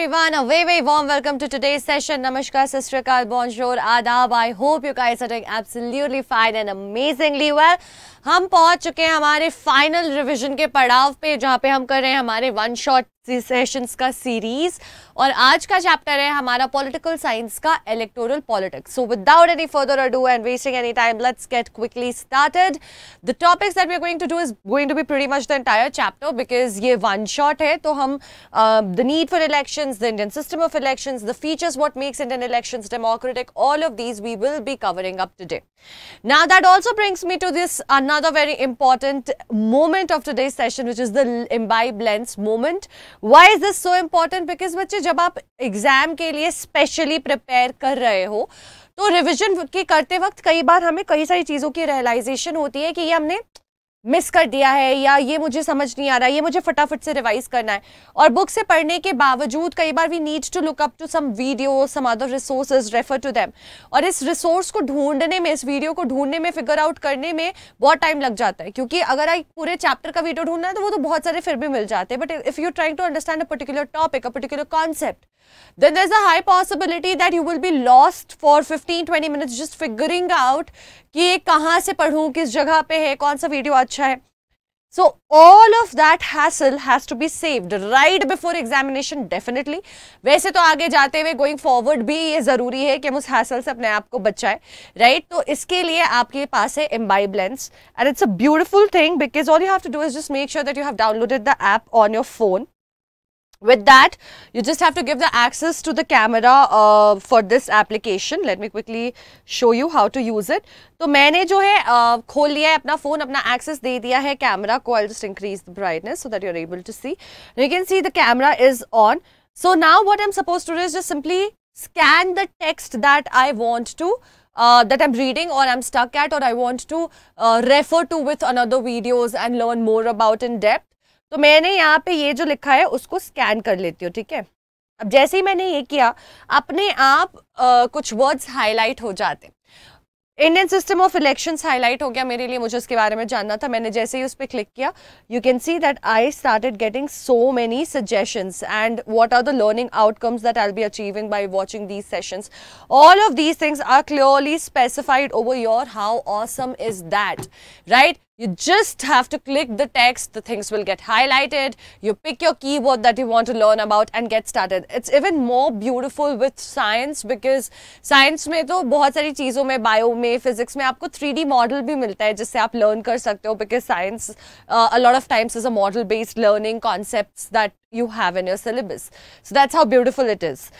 everyone. A very, very warm welcome to today's session. Namaskar, Sistrikal, Bonjour, Adab. I hope you guys are doing absolutely fine and amazingly well. हम पहुंच चुके हैं हमारे final revision के पड़ाव पे जहां पे हम कर रहे हैं हमारे वन शॉट सेशंस का सीरीज और आज का चैप्टर है हमारा पॉलिटिकल साइंस का electoral politics so without any further do and wasting any time let's get quickly started the topics that we are going to do is going to be pretty much the entire chapter because ये one shot है तो हम the need for election the Indian system of election the features what makes Indian election democratic all of these we will be covering up today now that also brings me to this another very important moment of today's session, which is the imbibe lens moment. Why is this so important? Because bachche jab aap exam ke liye specially prepare kar rahe ho तो revision के करते वक्त कई बार हमें कई सारी चीज़ों की रियलाइजेशन होती है कि ये हमने मिस कर दिया है या ये मुझे समझ नहीं आ रहा ये मुझे फटाफट से रिवाइज करना है और बुक से पढ़ने के बावजूद कई बार we need to look up to some video some other resources refer to them और इस रिसोर्स को ढूंढने में इस वीडियो को ढूंढने में फिगर आउट करने में बहुत टाइम लग जाता है क्योंकि अगर आई पूरे चैप्टर का वीडियो ढूंढना है तो वो तो बहुत सारे फिर भी मिल जाते हैं but if you trying to understand a particular topic a particular concept then there's a high possibility that you will be lost for 15-20 minutes just figuring out ki kahan se padhu kis jagah pe hai kaun sa video acha hai so all of that hassle has to be saved right before examination definitely वैसे तो आगे जाते हुए going forward भी ये ज़रूरी है कि हम उस हैसल से अपने आप को बचाए right तो इसके लिए आपके पास है imbibe lens and it's a beautiful thing because all you have to do is just make sure that you have downloaded the app on your phone with that you just have to give the access to the camera uh, for this application let me quickly show you how to use it so i have opened my phone and access de diya hai camera ko. i'll just increase the brightness so that you're able to see you can see the camera is on so now what i'm supposed to do is just simply scan the text that i want to uh, that I'm reading or I'm stuck at or I want to uh, refer to with another videos and learn more about in depth. तो मैंने यहाँ पे ये जो लिखा है उसको scan कर लेती हूँ ठीक है अब जैसे ही मैंने ये किया अपने आप आ, कुछ वर्ड्स हाईलाइट हो जाते Indian system of election highlight हो गया मेरे लिए मुझे उसके बारे में जानना था मैंने जैसे ही उस पर क्लिक किया you can see that I started getting so many suggestions and what are the learning outcomes that I be achieving by watching these sessions all of these things are clearly specified over your how awesome is that right You just have to click the text, the things will get highlighted, you pick your keyword that you want to learn about and get started. It's even more beautiful with science because science में तो बहुत सारी चीज़ों में bio में physics में आपको 3D model भी मिलता है जिससे आप learn कर सकते हो because science uh, a lot of times is a model based learning concepts that you have in your syllabus. So that's how beautiful it is.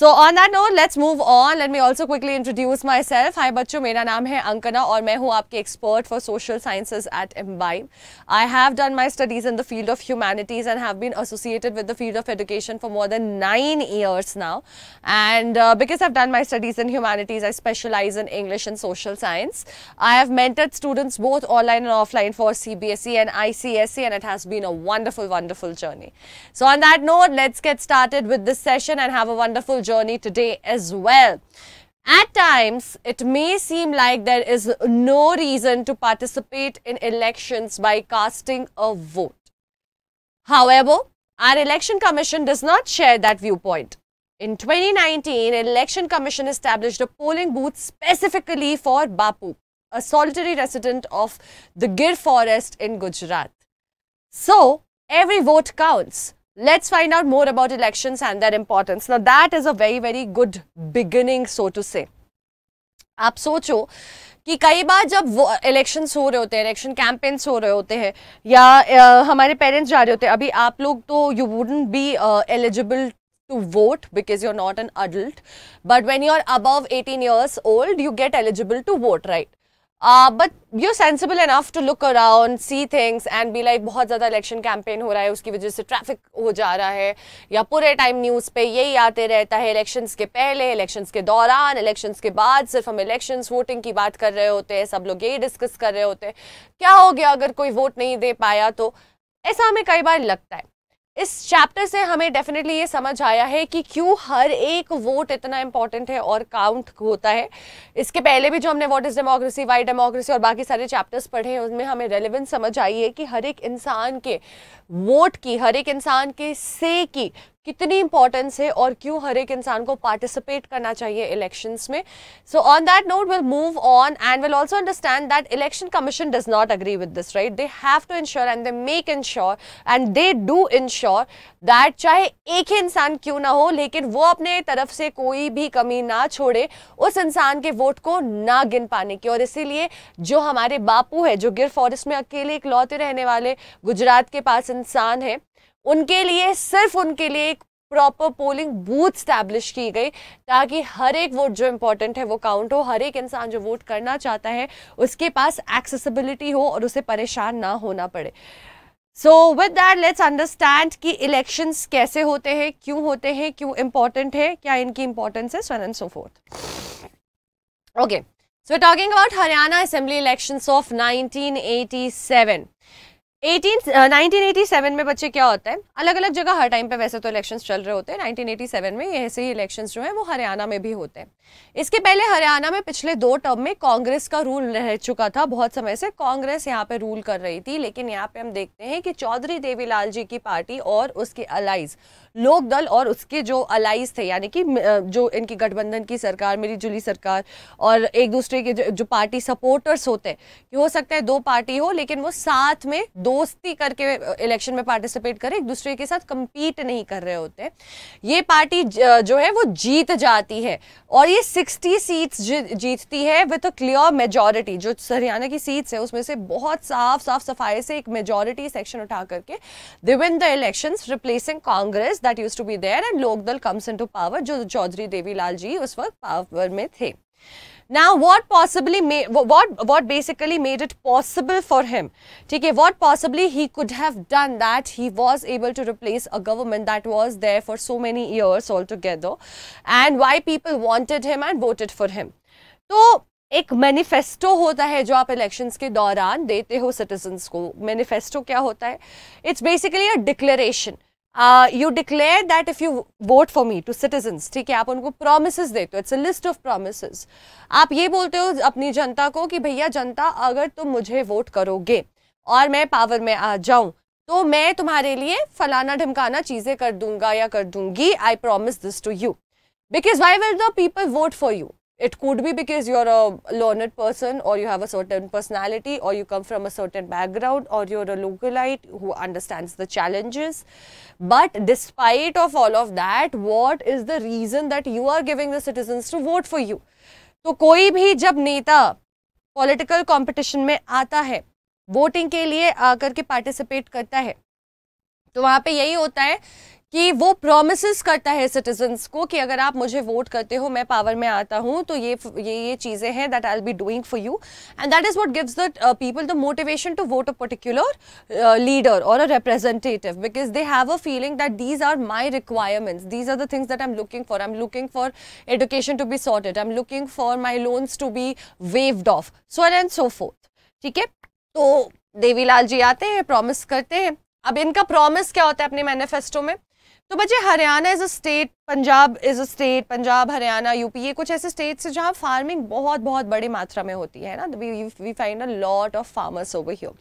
So on that note, let's move on. Let me also quickly introduce myself. Hi, bachu. My name is Ankana and I am your expert for social sciences at Imbibe. I have done my studies in the field of humanities and have been associated with the field of education for more than nine years now. And uh, because I've done my studies in humanities, I specialize in English and social science. I have mentored students both online and offline for CBSE and ICSE and it has been a wonderful, wonderful journey. So on that note, let's get started with this session and have a wonderful journey today as well. At times, it may seem like there is no reason to participate in elections by casting a vote. However, our Election Commission does not share that viewpoint. In 2019, Election Commission established a polling booth specifically for Bapu, a solitary resident of the Gir forest in Gujarat. So, every vote counts. Let's find out more about elections and their importance. Now, that is a very, very good beginning, so to say. आप सोचो कि कई बार जब elections हो रहे होते हैं election campaigns हो रहे होते हैं या uh, हमारे पेरेंट्स जा रहे होते to vote because you're not an adult but when you're above 18 years old you get eligible to vote right uh, but you're sensible enough to look around, see things and be like बहुत ज़्यादा election campaign हो रहा है उसकी वजह से traffic हो जा रहा है या पूरे time news पे यही आते रहता है elections के पहले elections के दौरान elections के बाद सिर्फ हम elections voting की बात कर रहे होते हैं सब लोग यही discuss कर रहे होते हैं क्या हो गया अगर कोई vote नहीं दे पाया तो ऐसा हमें कई बार लगता है इस चैप्टर से हमें डेफिनेटली ये समझ आया है कि क्यों हर एक वोट इतना इंपॉर्टेंट है और काउंट होता है इसके पहले भी जो हमने what is democracy why democracy और बाकी सारे चैप्टर्स पढ़े हैं उनमें हमें रेलिवेंस समझ आई है कि हर एक इंसान के वोट की हर एक इंसान के से की कितनी इंपॉर्टेंस है और क्यों हर एक इंसान को पार्टिसिपेट करना चाहिए इलेक्शंस में so on that note will move on and will also understand that election commission does not agree with this right they have to ensure and they make ensure and they do ensure that चाहे एक ही इंसान क्यों ना हो लेकिन वो अपने तरफ से कोई भी कमी ना छोड़े उस इंसान के वोट को ना गिन पाने की और इसीलिए जो हमारे बापू है जो गिर फॉरेस्ट में अकेले इकलौते रहने वाले गुजरात के पास इंसान है उनके लिए सिर्फ उनके लिए एक प्रॉपर पोलिंग बूथ स्टैब्लिश की गई ताकि हर एक वोट जो इम्पोर्टेंट है वो काउंट हो हर एक इंसान जो वोट करना चाहता है उसके पास एक्सेसिबिलिटी हो और उसे परेशान ना होना पड़े so with that let's understand कि इलेक्शंस कैसे होते हैं क्यों होते हैं क्यों इंपॉर्टेंट है क्या इनकी इम्पोर्टेंस है so and so forth okay so talking about Haryana assembly elections of 1987 1987 uh, में बच्चे क्या होता है अलग अलग जगह हर टाइम पे वैसे तो इलेक्शंस चल रहे होते हैं 1987 में ऐसे ही इलेक्शंस जो है वो हरियाणा में भी होते हैं इसके पहले हरियाणा में पिछले दो टर्म में कांग्रेस का रूल रह चुका था बहुत समय से कांग्रेस यहाँ पे रूल कर रही थी लेकिन यहाँ पे हम देखते हैं कि चौधरी देवीलाल जी की पार्टी और उसके अलाइज लोक दल और उसके जो अलाइज थे यानी कि जो इनकी गठबंधन की सरकार मेरी जुली सरकार और एक दूसरे के जो, जो पार्टी सपोर्टर्स होते हैं हो सकता है दो पार्टी हो लेकिन वो साथ में दोस्ती करके इलेक्शन में पार्टिसिपेट करें एक दूसरे के साथ कंपीट नहीं कर रहे होते ये पार्टी जो है वो जीत जाती है और ये सिक्सटी सीट्स जीतती है विथ अ क्लियर मेजोरिटी जो हरियाणा की सीट्स है उसमें से बहुत साफ साफ सफाई से एक मेजोरिटी सेक्शन उठा करके दिविन the election replacing Congress that used to be there and Lokdal comes into power जो चौधरी देवीलाल जी उस वक्त पावर में थे now what possibly made what what basically made it possible for him ठीक है what possibly he could have done that he was able to replace a government that was there for so many years altogether and why people wanted him and voted for him तो एक manifesto होता है जो आप elections के दौरान देते हो सिटीजन्स को मैनिफेस्टो क्या होता है it's basically a declaration you declare that if you vote for me to citizens ठीक है आप उनको प्रोमिस देते हो it's a list of promise आप ये बोलते हो अपनी जनता को कि भैया जनता अगर तुम मुझे वोट करोगे और मैं पावर में आ जाऊं तो मैं तुम्हारे लिए फलाना ढमकाना चीज़ें कर दूंगा या कर दूंगी I promise this to you because why will the people vote for you it could be because you're a learned person or you have a certain personality or you come from a certain background or you're a localite who understands the challenges but despite of all of that what is the reason that you are giving the citizens to vote for you तो कोई भी जब नेता political competition में आता है voting के लिए आकर के पार्टिसिपेट करता है तो वहां पे यही होता है कि वो प्रोमिस करता है सिटीजन्स को कि अगर आप मुझे वोट करते हो मैं पावर में आता हूँ तो ये ये ये चीज़ें हैं that I be doing for you and that is what gives the people the motivation to vote a particular leader और a representative because they have a feeling that these are my requirements these are the things that I am looking for I am looking for education to be sorted I am looking for my loans to be waived off so N and so forth ठीक है तो देवीलाल जी आते हैं promise करते हैं अब इनका promise क्या होता है अपने मैनिफेस्टो में तो बच्चे Haryana is a state Punjab is a state Punjab Haryana UP ये कुछ ऐसे स्टेट्स है जहाँ फार्मिंग बहुत बहुत बड़ी मात्रा में होती है ना we find a lot of farmers over here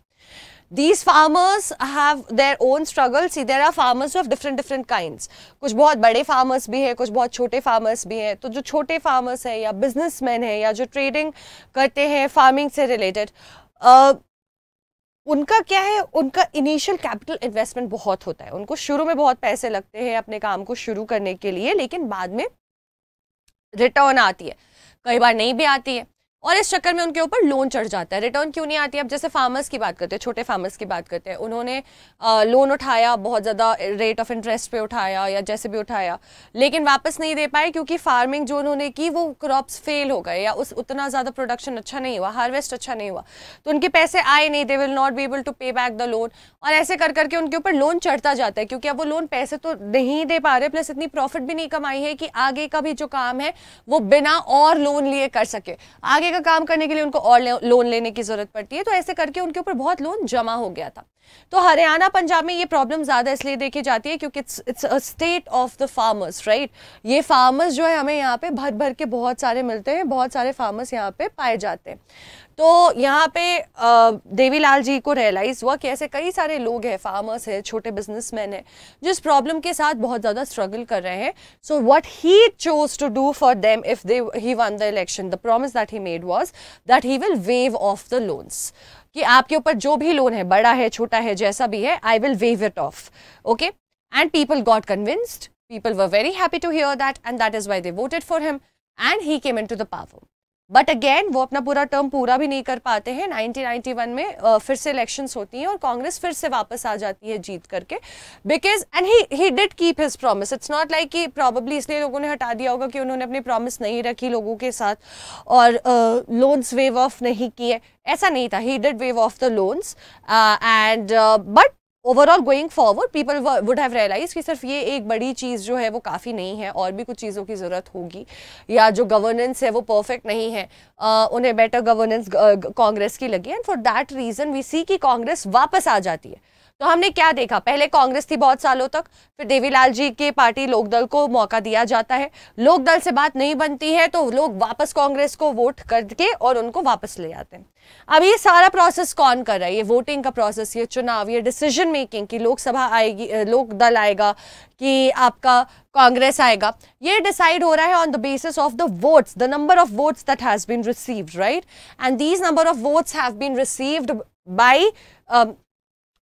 these farmers have their own struggles there are farmers of different different kind कुछ बहुत बड़े फार्मर्स भी हैं कुछ बहुत छोटे फार्मर्स भी हैं तो जो छोटे फार्मर्स हैं या बिजनेसमैन हैं या जो ट्रेडिंग करते हैं फार्मिंग से रिलेटेड उनका क्या है उनका इनिशियल कैपिटल इन्वेस्टमेंट बहुत होता है उनको शुरू में बहुत पैसे लगते हैं अपने काम को शुरू करने के लिए लेकिन बाद में रिटर्न आती है कई बार नहीं भी आती है और इस चक्कर में उनके ऊपर लोन चढ़ जाता है रिटर्न क्यों नहीं आती अब जैसे फार्मर्स की बात करते हैं छोटे फार्मर्स की बात करते हैं उन्होंने लोन उठाया बहुत ज़्यादा रेट ऑफ इंटरेस्ट पे उठाया या जैसे भी उठाया लेकिन वापस नहीं दे पाए क्योंकि फार्मिंग जो उन्होंने की वो क्रॉप्स फेल हो गए या उस उतना ज़्यादा प्रोडक्शन अच्छा नहीं हुआ हार्वेस्ट अच्छा नहीं हुआ तो उनके पैसे आए नहीं they will not be able to pay back the loan और ऐसे कर करके उनके ऊपर लोन चढ़ता जाता है क्योंकि अब वो लोन पैसे तो नहीं दे पा रहे प्लस इतनी प्रॉफिट भी नहीं कमाई है कि आगे का भी जो काम है वो बिना और लोन लिए कर सके आगे का काम करने के लिए उनको और लोन लेने की जरूरत पड़ती है तो ऐसे करके उनके ऊपर बहुत लोन जमा हो गया था तो हरियाणा पंजाब में ये प्रॉब्लम ज़्यादा इसलिए देखी जाती है क्योंकि it's it's a state of the farmers right ये फार्मर्स जो है हमें यहाँ पे भर भर के बहुत सारे मिलते हैं बहुत सारे फार्मर्स यहाँ पे पाए जाते हैं तो यहाँ पे देवीलाल जी को रियलाइज़ हुआ कि ऐसे कई सारे लोग हैं फार्मर्स हैं छोटे बिजनेसमैन हैं इस प्रॉब्लम के साथ बहुत ज़्यादा स्ट्रगल कर रहे हैं so what he chose to do for them if they he won the election the promise that he made was that he will waive off the loans कि आपके ऊपर जो भी लोन है बड़ा है छोटा है जैसा भी है I will waive it off okay and people got convinced were very happy to hear that and that is why they voted for him and he came came to the power but again वो अपना पूरा term पूरा भी नहीं कर पाते हैं 1991 में uh, फिर से इलेक्शंस होती हैं और कांग्रेस फिर से वापस आ जाती है जीत करके because and he he did keep his promise it's not like कि प्रॉबली इसलिए लोगों ने हटा दिया होगा कि उन्होंने अपनी प्रॉमिस नहीं रखी लोगों के साथ और लोन्स वेव ऑफ नहीं किए ऐसा नहीं था he did waive off the loans and but overall going forward people would have realise कि सिर्फ ये एक बड़ी चीज़ जो है वो काफ़ी नहीं है और भी कुछ चीज़ों की ज़रूरत होगी या जो गवर्नेंस है वो परफेक्ट नहीं है uh, उन्हें बेटर गवर्नेंस कांग्रेस की लगी and for that reason we see कि कांग्रेस वापस आ जाती है तो हमने क्या देखा पहले कांग्रेस थी बहुत सालों तक फिर देवीलाल जी की पार्टी लोकदल को मौका दिया जाता है लोकदल से बात नहीं बनती है तो लोग वापस कांग्रेस को वोट करके और उनको वापस ले आते हैं अब ये सारा प्रोसेस कौन कर रहा है ये वोटिंग का प्रोसेस ये चुनाव ये डिसीजन मेकिंग की लोकसभा आएगी लोकदल आएगा कि आपका कांग्रेस आएगा ये डिसाइड हो रहा है on the basis of the votes the number of votes that has been received right and these number of votes have been received by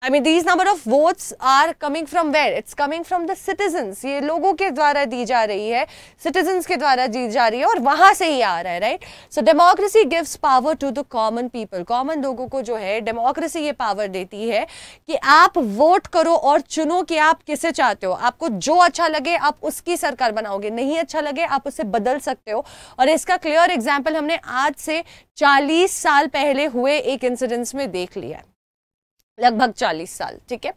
I mean, these number of votes are coming from where? It's coming from the citizens. ये लोगों के द्वारा दी जा रही है citizens के द्वारा दी जा रही है और वहाँ से ही आ रहा है right? So democracy gives power to the common people. Common लोगों को जो है democracy ये power देती है कि आप vote करो और चुनो कि आप किसे चाहते हो आपको जो अच्छा लगे आप उसकी सरकार बनाओगे नहीं अच्छा लगे आप उसे बदल सकते हो और इसका क्लियर एग्जाम्पल हमने आज से चालीस साल पहले हुए एक इंसिडेंस में देख लिया है लगभग चालीस साल ठीक है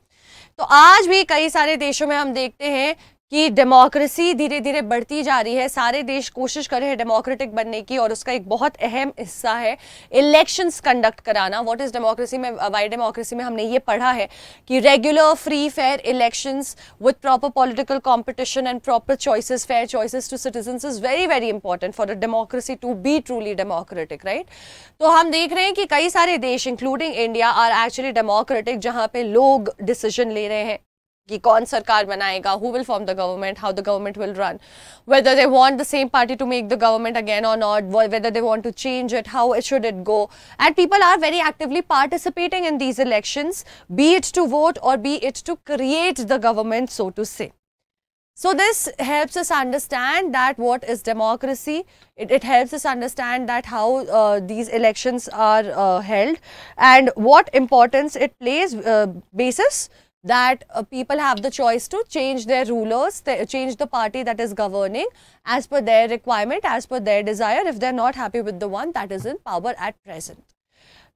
तो आज भी कई सारे देशों में हम देखते हैं कि डेमोक्रेसी धीरे धीरे बढ़ती जा रही है सारे देश कोशिश कर रहे हैं डेमोक्रेटिक बनने की और उसका एक बहुत अहम हिस्सा है इलेक्शंस कंडक्ट कराना व्हाट इज डेमोक्रेसी में वाई डेमोक्रेसी में हमने ये पढ़ा है कि regular free fair elections with proper political competition and proper choices fair choices to citizen is very very important for a democracy to be truly democratic right तो हम देख रहे हैं कि कई सारे देश including India are actually democratic जहाँ पे लोग डिसीजन ले रहे हैं कि कौन सरकार बनाएगा who will form the government how the government will run whether they want the same party to make the government again और not whether they want to change it how it should it go and people are very actively participating in these elections be it to vote और be it to create the government so to say So this helps us understand that what is democracy. It, it helps us understand that how uh, these elections are uh, held and what importance it plays uh, basis that uh, people have the choice to change their rulers, change the party that is governing as per their requirement, as per their desire, if they are not happy with the one that is in power at present.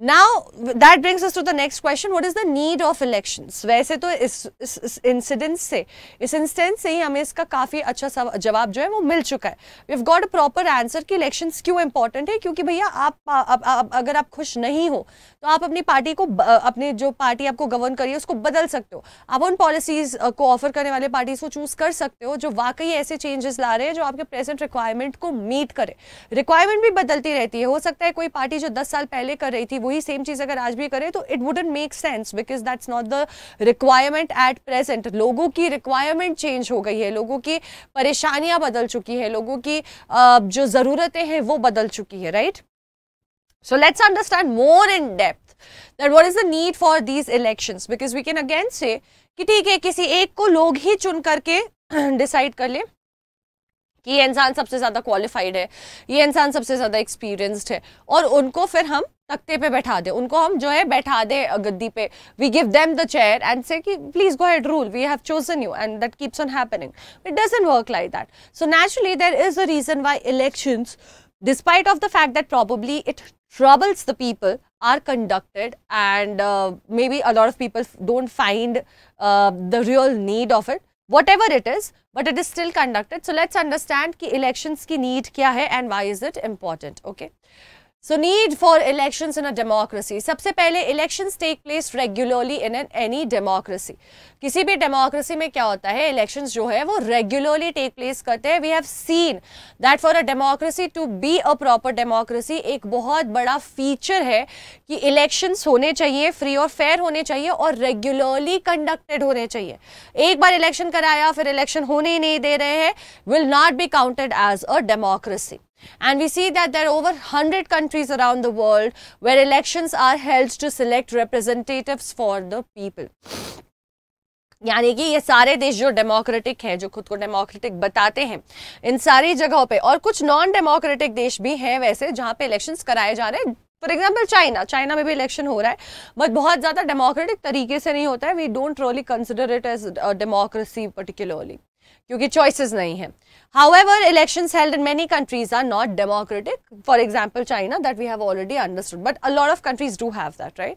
Now that brings us to the next question. What is the need of elections? वैसे तो इस इस incidence से इस instance से ही हमें इसका काफ़ी अच्छा जवाब जो है वो मिल चुका है we have got a proper answer कि इलेक्शंस क्यों इंपॉर्टेंट है क्योंकि भैया आप, आप, आप अगर आप खुश नहीं हो तो आप अपनी पार्टी को अपने जो पार्टी आपको गवर्न करिए उसको बदल सकते हो आप उन पॉलिसीज़ को ऑफर करने वाले पार्टीज़ को चूज़ कर सकते हो जो वाकई ऐसे चेंजेस ला रहे हैं जो आपके प्रेजेंट रिक्वायरमेंट को मीट करे रिक्वायरमेंट भी बदलती रहती है हो सकता है कोई पार्टी जो दस साल पहले कर रही थी वो वही सेम चीज़ अगर आज भी करें तो it wouldn't make sense because that's not the requirement at present लोगों की रिक्वायरमेंट चेंज हो गई है लोगों की परेशानियां बदल चुकी है लोगों की uh, जो ज़रूरतें हैं वो बदल चुकी है right so let's understand more in depth that what is the need for these election because we can again say कि ठीक है किसी एक को लोग ही चुन करके डिसाइड कर ले कि ये इंसान सबसे ज़्यादा क्वालिफाइड है ये इंसान सबसे ज़्यादा एक्सपीरियंस्ड है और उनको फिर हम तख्ते पे बैठा दें उनको हम जो है बैठा दें गद्दी पे we give them the chair and say कि please go head rule we have chosen you and that keeps on happening it doesn't work like that so naturally there is a reason why elections despite of the fact that probably it troubles the people are conducted and maybe a lot of people don't find the real need of it whatever it is, but it is still conducted. So, let's understand ki elections ki need kya hai and why is it important, okay. So need for election in a democracy सबसे पहले elections take place regularly in an any democracy किसी भी democracy में क्या होता है elections जो है वो रेगुलरली टेक प्लेस करते हैं we have seen that for a democracy to be a proper democracy एक बहुत बड़ा फीचर है कि इलेक्शंस होने चाहिए फ्री और फेयर होने चाहिए और रेगुलरली कंडक्टेड होने चाहिए एक बार इलेक्शन कराया फिर इलेक्शन होने ही नहीं दे रहे हैं will not be counted as a democracy And we see that there are over 100 countries around the world where elections are held to select representatives for the people. यानी कि ये सारे देश जो डेमोक्रेटिक हैं जो खुद को डेमोक्रेटिक बताते हैं इन सारी जगहों पे और कुछ नॉन डेमोक्रेटिक देश भी हैं वैसे जहाँ पे इलेक्शंस कराए जा रहे हैं फॉर एग्जाम्पल चाइना चाइना में भी इलेक्शन हो रहा है बट बहुत ज़्यादा डेमोक्रेटिक तरीके से नहीं होता है we don't really consider it as democracy particularly क्योंकि चॉइसेस नहीं है However, elections held in many countries are not democratic. For example, China, that we have already understood. But a lot of countries do have that, right?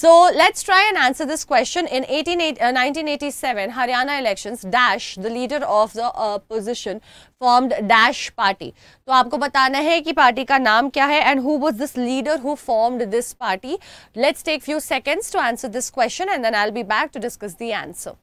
So, let's try and answer this question. In 18, uh, 1987, Haryana elections, Dash, the leader of the opposition, formed Dash party. So, आपको बताना है कि party का नाम क्या is and who was this leader who formed this party. Let's take few seconds to answer this question and then I'll be back to discuss the answer.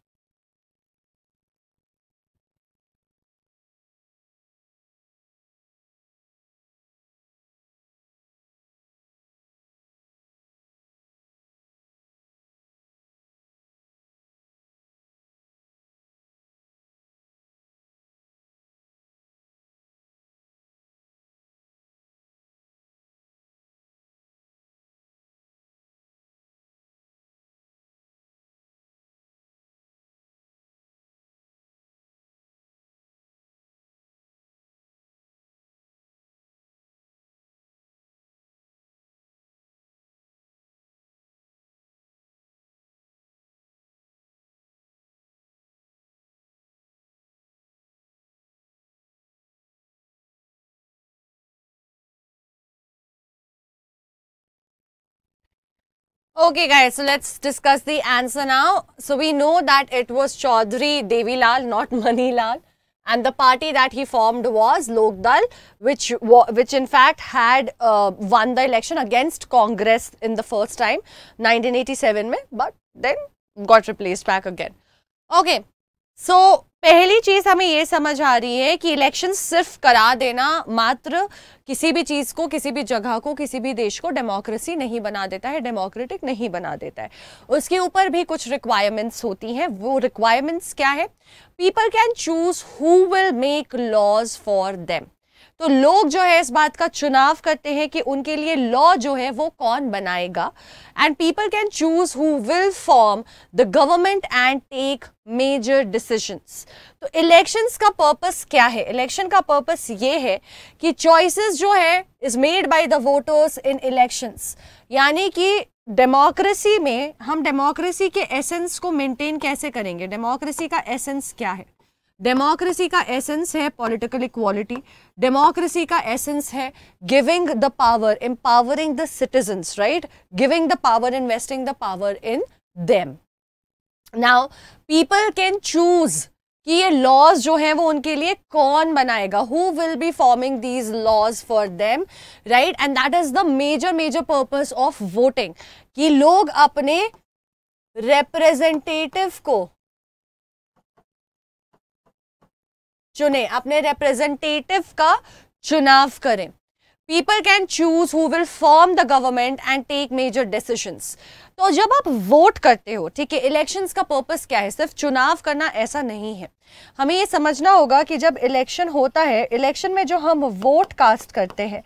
Okay guys, so let's discuss the answer now. So we know that it was Chaudhary Devilal, not Manilal. And the party that he formed was Lokdal, which, which in fact had uh, won the election against Congress in the first time, 1987 mein, but then got replaced back again. Okay, so so, पहली चीज़ हमें ये समझ आ रही है कि election सिर्फ करा देना मात्र किसी भी चीज़ को किसी भी जगह को किसी भी देश को डेमोक्रेसी नहीं बना देता है डेमोक्रेटिक नहीं बना देता है उसके ऊपर भी कुछ रिक्वायरमेंट्स होती हैं वो रिक्वायरमेंट्स क्या है people can choose who will make laws for them तो लोग जो है इस बात का चुनाव करते हैं कि उनके लिए लॉ जो है वो कौन बनाएगा and people can choose who will form the government and take major decisions तो इलेक्शंस का पर्पस क्या है इलेक्शन का पर्पस ये है कि चॉइसेस जो है is made by the voters in elections यानी कि डेमोक्रेसी में हम डेमोक्रेसी के एसेंस को मेंटेन कैसे करेंगे डेमोक्रेसी का एसेंस क्या है डेमोक्रेसी का एसेंस है पॉलिटिकल इक्वालिटी डेमोक्रेसी का एसेंस है giving the power empowering the citizens right giving the power investing the power in them now people can choose कि ये लॉज जो हैं वो उनके लिए कौन बनाएगा who will be forming these laws for them right and that is the major major purpose of voting कि लोग अपने रिप्रेजेंटेटिव को चुने अपने रिप्रेजेंटेटिव का चुनाव करें people can choose who will form the government and take major decisions तो जब आप वोट करते हो ठीक है इलेक्शंस का पर्पस क्या है सिर्फ चुनाव करना ऐसा नहीं है हमें ये समझना होगा कि जब इलेक्शन होता है इलेक्शन में जो हम वोट कास्ट करते हैं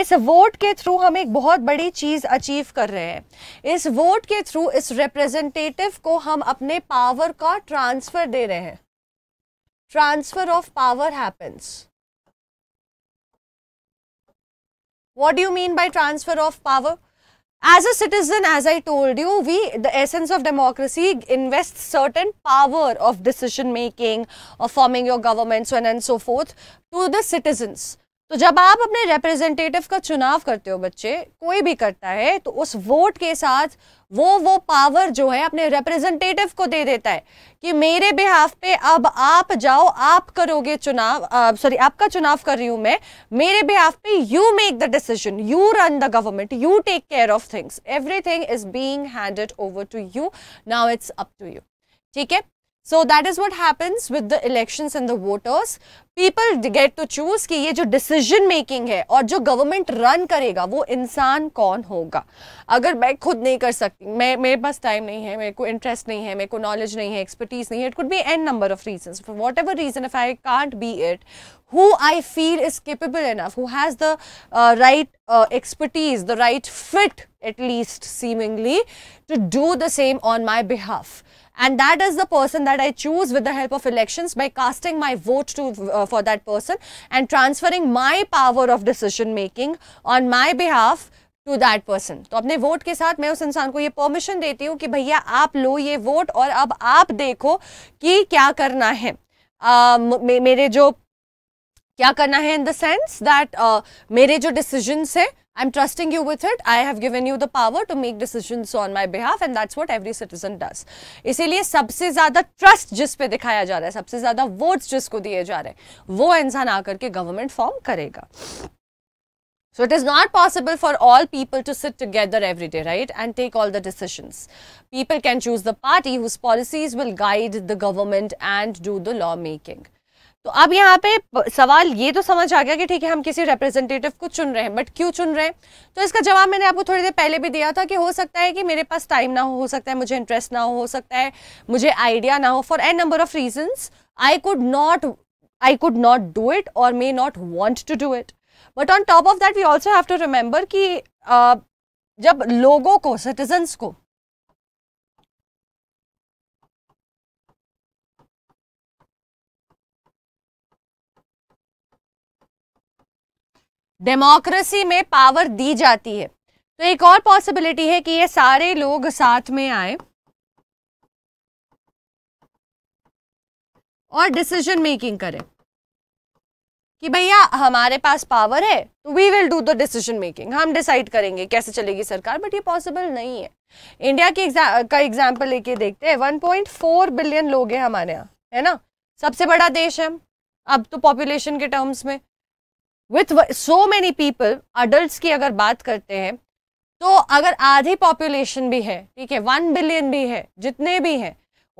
इस वोट के थ्रू हम एक बहुत बड़ी चीज़ अचीव कर रहे हैं इस वोट के थ्रू इस रिप्रेजेंटेटिव को हम अपने पावर का ट्रांसफ़र दे रहे हैं transfer of power happens. What do you mean by transfer of power? As a citizen, as I told you, we, the essence of democracy invests certain power of decision making, of forming your government, so on and so forth, to the citizens. तो जब आप अपने representative का चुनाव करते हो बच्चे कोई भी करता है तो उस वोट के साथ वो वो पावर जो है अपने रिप्रेजेंटेटिव को दे देता है कि मेरे बिहाफ पे अब आप जाओ आप करोगे चुनाव सॉरी आपका चुनाव कर रही हूं मैं मेरे बिहाफ पे you make the decision you run the government you take care of things everything is being handed over to you now it's up to you ठीक है So that is what happens with the elections and the voters. People get to choose कि ये जो decision making है और जो government run करेगा वो इंसान कौन होगा? अगर मैं खुद नहीं कर सकती, मैं मेरे पास time नहीं है, interest नहीं knowledge नहीं है, expertise नहीं it could be n number of reasons. For whatever reason, if I can't be it, who I feel is capable enough, who has the uh, right uh, expertise, the right fit at least seemingly to do the same on my behalf. and that is the person that I choose with the help of elections by casting my vote to uh, for that person and transferring my power of decision making on my behalf to that person to apne vote ke sath main us insaan ko ye permission deti hu ki bhaiya aap lo ye vote aur ab aap dekho ki kya karna hai uh, मे मेरे जो क्या करना है in the sense that मेरे जो decisions है I'm trusting you with it. I have given you the power to make decisions on my behalf and that's what every citizen does. इसीलिए सबसे ज़्यादा trust जिस पे दिखाया जा रहा है सबसे ज़्यादा votes जिसको दिए जा रहे हैं वो इंसान आकर के government form करेगा So it is not possible for all people to sit together every day, right, and take all the decisions. People can choose the party whose policies will guide the government and do the lawmaking. तो अब यहाँ पे सवाल ये तो समझ आ गया कि ठीक है हम किसी रिप्रेजेंटेटिव को चुन रहे हैं बट क्यों चुन रहे हैं तो इसका जवाब मैंने आपको थोड़ी देर पहले भी दिया था कि हो सकता है कि मेरे पास टाइम ना हो हो सकता है मुझे इंटरेस्ट ना हो हो सकता है मुझे आइडिया ना हो for an number of reasons I could not I could not do it और may not want to do it but on top of that we also have to remember कि uh, जब लोगों को citizens को democracy में power दी जाती है तो एक और पॉसिबिलिटी है कि ये सारे लोग साथ में आए और डिसीजन मेकिंग करें कि भैया हमारे पास पावर है तो we will do the decision making हम डिसाइड करेंगे कैसे चलेगी सरकार बट ये पॉसिबल नहीं है इंडिया की एग्जा, का एग्जाम्पल लेके देखते हैं 1.4 बिलियन लोग हैं हमारे यहाँ है ना सबसे बड़ा देश है अब तो पॉपुलेशन के टर्म्स में with so many people adult की अगर बात करते हैं तो अगर आधी पॉपुलेशन भी है ठीक है वन बिलियन भी है जितने भी हैं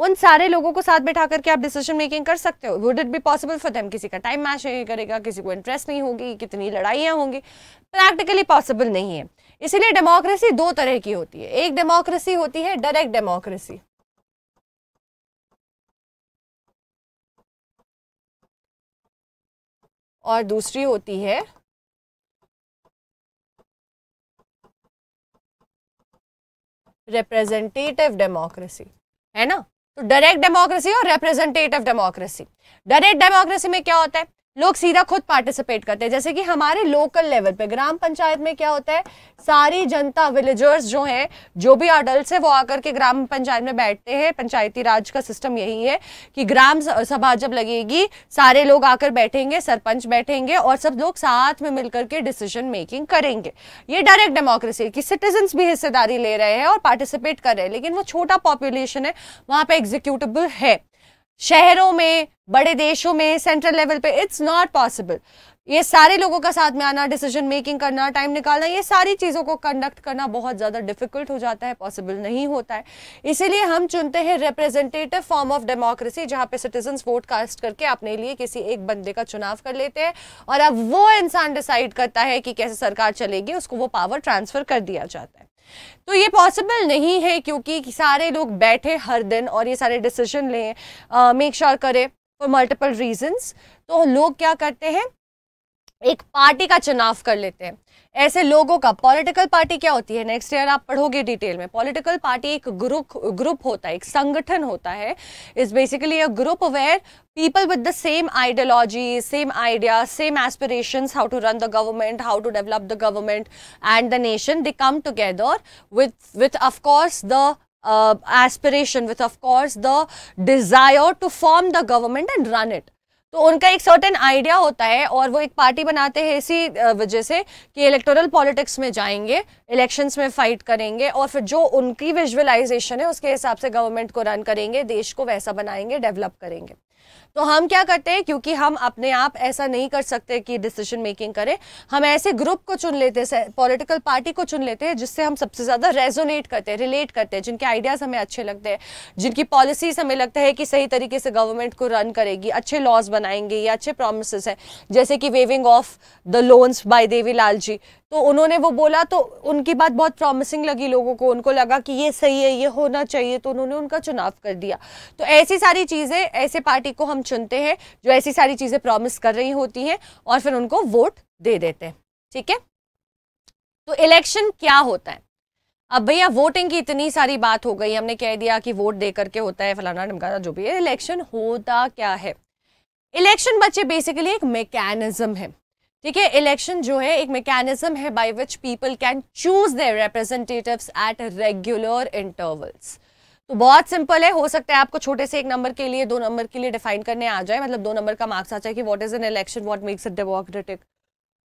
उन सारे लोगों को साथ बैठा करके आप डिसीजन मेकिंग कर सकते हो would it be possible for them किसी का टाइम मैच नहीं करेगा किसी को इंटरेस्ट नहीं होगी कितनी लड़ाइयाँ होंगी प्रैक्टिकली पॉसिबल नहीं है इसीलिए डेमोक्रेसी दो तरह की होती है एक डेमोक्रेसी होती है डायरेक्ट डेमोक्रेसी और दूसरी होती है रिप्रेजेंटेटिव डेमोक्रेसी है ना तो डायरेक्ट डेमोक्रेसी और रिप्रेजेंटेटिव डेमोक्रेसी डायरेक्ट डेमोक्रेसी में क्या होता है लोग सीधा खुद पार्टिसिपेट करते हैं जैसे कि हमारे लोकल लेवल पे ग्राम पंचायत में क्या होता है सारी जनता विलेजर्स जो हैं जो भी अडल्ट है वो आकर के ग्राम पंचायत में बैठते हैं पंचायती राज का सिस्टम यही है कि ग्राम सभा जब लगेगी सारे लोग आकर बैठेंगे सरपंच बैठेंगे और सब लोग साथ में मिलकर के डिसीजन मेकिंग करेंगे ये डायरेक्ट डेमोक्रेसी की सिटीजन भी हिस्सेदारी ले रहे हैं और पार्टिसिपेट कर रहे हैं लेकिन वो छोटा पॉपुलेशन है वहां पर एग्जीक्यूटिबल है शहरों में बड़े देशों में सेंट्रल लेवल पे इट्स नॉट पॉसिबल ये सारे लोगों का साथ में आना डिसीजन मेकिंग करना टाइम निकालना ये सारी चीज़ों को कंडक्ट करना बहुत ज़्यादा डिफिकल्ट हो जाता है पॉसिबल नहीं होता है इसीलिए हम चुनते हैं रिप्रेजेंटेटिव फॉर्म ऑफ डेमोक्रेसी जहाँ पे सिटीजन वोट कास्ट करके अपने लिए किसी एक बंदे का चुनाव कर लेते हैं और अब वो इंसान डिसाइड करता है कि कैसे सरकार चलेगी उसको वो पावर ट्रांसफर कर दिया जाता है तो ये पॉसिबल नहीं है क्योंकि सारे लोग बैठे हर दिन और ये सारे डिसीजन लें मेक श्योर करें फॉर मल्टीपल रीजंस तो लोग क्या करते हैं एक पार्टी का चुनाव कर लेते हैं ऐसे लोगों का पॉलिटिकल पार्टी क्या होती है नेक्स्ट ईयर आप पढ़ोगे डिटेल में पॉलिटिकल पार्टी एक ग्रुप ग्रुप होता है एक संगठन होता है is basically a group where people with the same ideology same idea same aspiration how to run the government how to develop the government and the nation they come together with with of course the aspiration with of course the desire to form the government and run it तो उनका एक certain idea होता है और वो एक party बनाते हैं इसी वजह से कि इलेक्टोरल पॉलिटिक्स में जाएंगे इलेक्शंस में फाइट करेंगे और फिर जो उनकी विजुअलाइजेशन है उसके हिसाब से गवर्नमेंट को रन करेंगे देश को वैसा बनाएंगे डेवलप करेंगे तो हम क्या करते हैं क्योंकि हम अपने आप ऐसा नहीं कर सकते कि डिसीजन मेकिंग करें हम ऐसे ग्रुप को चुन लेते हैं पॉलिटिकल पार्टी को चुन लेते हैं जिससे हम सबसे ज़्यादा रेजोनेट करते हैं रिलेट करते हैं जिनके आइडियाज़ हमें अच्छे लगते हैं जिनकी पॉलिसीज हमें लगता है कि सही तरीके से गवर्नमेंट को रन करेगी अच्छे लॉज बनाएंगे या अच्छे प्रोमिस हैं जैसे कि waiving of the loans by Devi ji तो उन्होंने वो बोला तो उनकी बात बहुत प्रॉमिसिंग लगी लोगों को उनको लगा कि ये सही है ये होना चाहिए तो उन्होंने उनका चुनाव कर दिया तो ऐसी सारी चीज़ें ऐसे पार्टी को हम चुनते हैं जो ऐसी सारी चीज़ें प्रॉमिस कर रही होती हैं और फिर उनको वोट दे देते हैं ठीक है तो इलेक्शन क्या होता है अब भैया वोटिंग की इतनी सारी बात हो गई हमने कह दिया कि वोट दे करके होता है फलाना ढमकाना जो भी है इलेक्शन होता क्या है इलेक्शन बच्चे बेसिकली एक मैकेनिज्म है ठीक है इलेक्शन जो है एक मैकेनिज्म है by which people can choose their representatives at regular intervals तो बहुत सिंपल है हो सकता है आपको छोटे से एक नंबर के लिए दो नंबर के लिए डिफाइन करने आ जाए मतलब दो नंबर का मार्क्स आ जाए कि what is an election what makes it democratic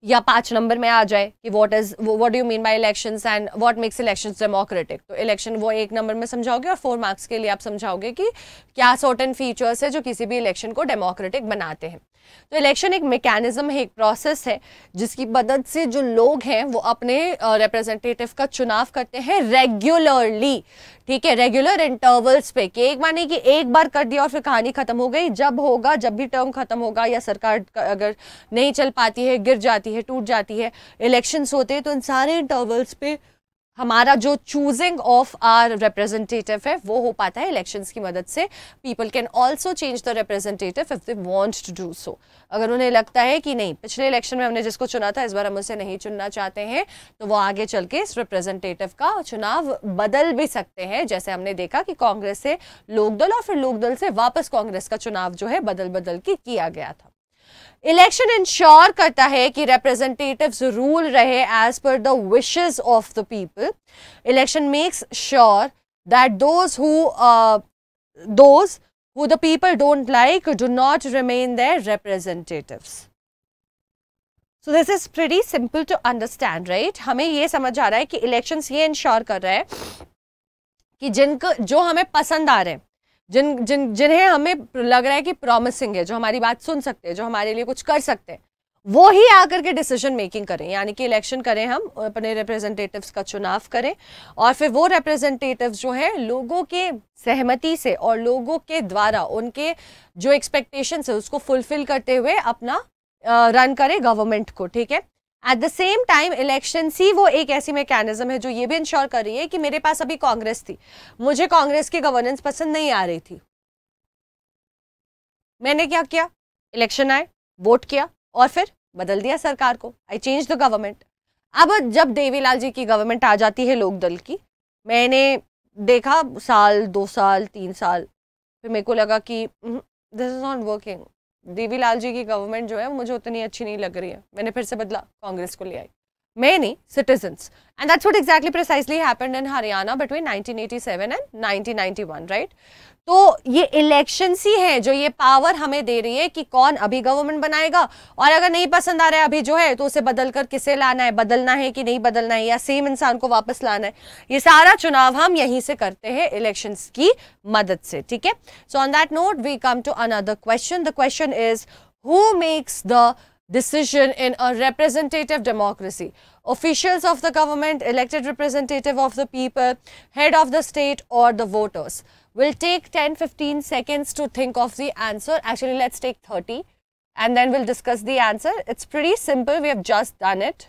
या पांच नंबर में आ जाए कि what is what do you mean by elections and what makes elections democratic तो इलेक्शन वो एक नंबर में समझाओगे और फोर मार्क्स के लिए आप समझाओगे कि क्या सर्टन फीचर्स है जो किसी भी इलेक्शन को डेमोक्रेटिक बनाते हैं तो इलेक्शन एक मैकेनिज्म है एक प्रोसेस है जिसकी मदद से जो लोग हैं वो अपने रिप्रेजेंटेटिव का चुनाव करते हैं रेगुलरली ठीक है रेगुलर इंटरवल्स पे कि एक माने कि एक बार कर दिया और फिर कहानी खत्म हो गई जब होगा जब भी टर्म खत्म होगा या सरकार अगर नहीं चल पाती है गिर जाती है टूट जाती है इलेक्शंस होते हैं तो इन सारे इंटरवल्स पे हमारा जो चूजिंग ऑफ आर रिप्रेजेंटेटिव है वो हो पाता है इलेक्शंस की मदद से people can also change the representative if they want to do so अगर उन्हें लगता है कि नहीं पिछले इलेक्शन में हमने जिसको चुना था इस बार हम उसे नहीं चुनना चाहते हैं तो वो आगे चल के इस रिप्रेजेंटेटिव का चुनाव बदल भी सकते हैं जैसे हमने देखा कि कांग्रेस से लोकदल और फिर लोकदल से वापस कांग्रेस का चुनाव जो है बदल बदल के किया गया था इलेक्शन इंश्योर करता है कि रिप्रेजेंटेटिव रूल रहे as per the wishes of the people election makes sure that those who those who the people don't like do not remain the representative so this is very simple to understand right हमें ये समझ आ रहा है कि election ये ensure कर रहा है कि जिनको जो हमें पसंद आ रहे हैं जिन जिन जिन्हें हमें लग रहा है कि प्रॉमिसिंग है जो हमारी बात सुन सकते हैं जो हमारे लिए कुछ कर सकते हैं वो ही आकर के डिसीजन मेकिंग करें यानी कि इलेक्शन करें हम अपने रिप्रेजेंटेटिव्स का चुनाव करें और फिर वो रिप्रेजेंटेटिव्स जो हैं लोगों के सहमति से और लोगों के द्वारा उनके जो एक्सपेक्टेशंस है उसको फुलफिल करते हुए अपना रन करें गवर्नमेंट को ठीक है at the same time election सी वो एक ऐसी मैकेनिज्म है जो ये भी इंश्योर कर रही है कि मेरे पास अभी कांग्रेस थी मुझे कांग्रेस की गवर्नेंस पसंद नहीं आ रही थी मैंने क्या किया इलेक्शन आए वोट किया और फिर बदल दिया सरकार को आई चेंज द गवर्नमेंट अब जब देवीलाल जी की गवर्नमेंट आ जाती है लोकदल की मैंने देखा साल दो साल तीन साल फिर मेरे को लगा कि this is not working Devilal Lal ji की गवर्नमेंट जो है मुझे उतनी अच्छी नहीं लग रही है मैंने फिर से बदला कांग्रेस को ले आई many citizens. And that's what exactly precisely happened in Haryana between 1987 and 1991, right? तो ये इलेक्शंस ही हैं जो ये पावर हमें दे रही है कि कौन अभी गवर्नमेंट बनाएगा और अगर नहीं पसंद आ रहा है अभी जो है तो उसे बदलकर किसे लाना है बदलना है कि नहीं बदलना है या सेम इंसान को वापस लाना है ये सारा चुनाव हम यहीं से करते हैं इलेक्शंस की मदद से ठीक है so on that note we come to another question the question is who makes the decision in a representative democracy. Officials of the government, elected representative of the people, head of the state or the voters will take 10-15 seconds to think of the answer. Actually, let's take 30 and then we'll discuss the answer. It's pretty simple. We have just done it.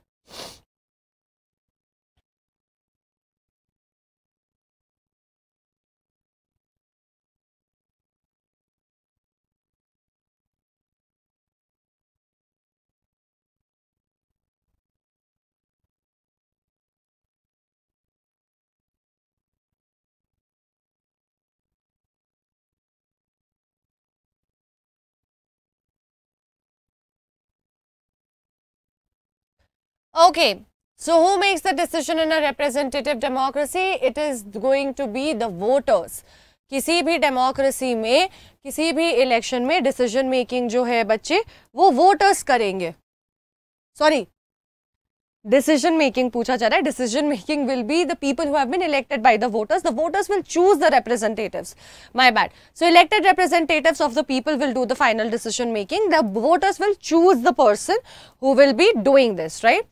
Okay, so who makes the decision in a representative democracy? It is going to be the voters. किसी भी democracy में किसी भी election में decision making जो है बच्चे वो वोटर्स करेंगे सॉरी डिसीजन मेकिंग पूछा जा रहा है decision making will be the people who have been elected by the voters the voters will choose the representatives my bad so elected representatives of the people will do the final decision making the voters will choose the person who will be doing this right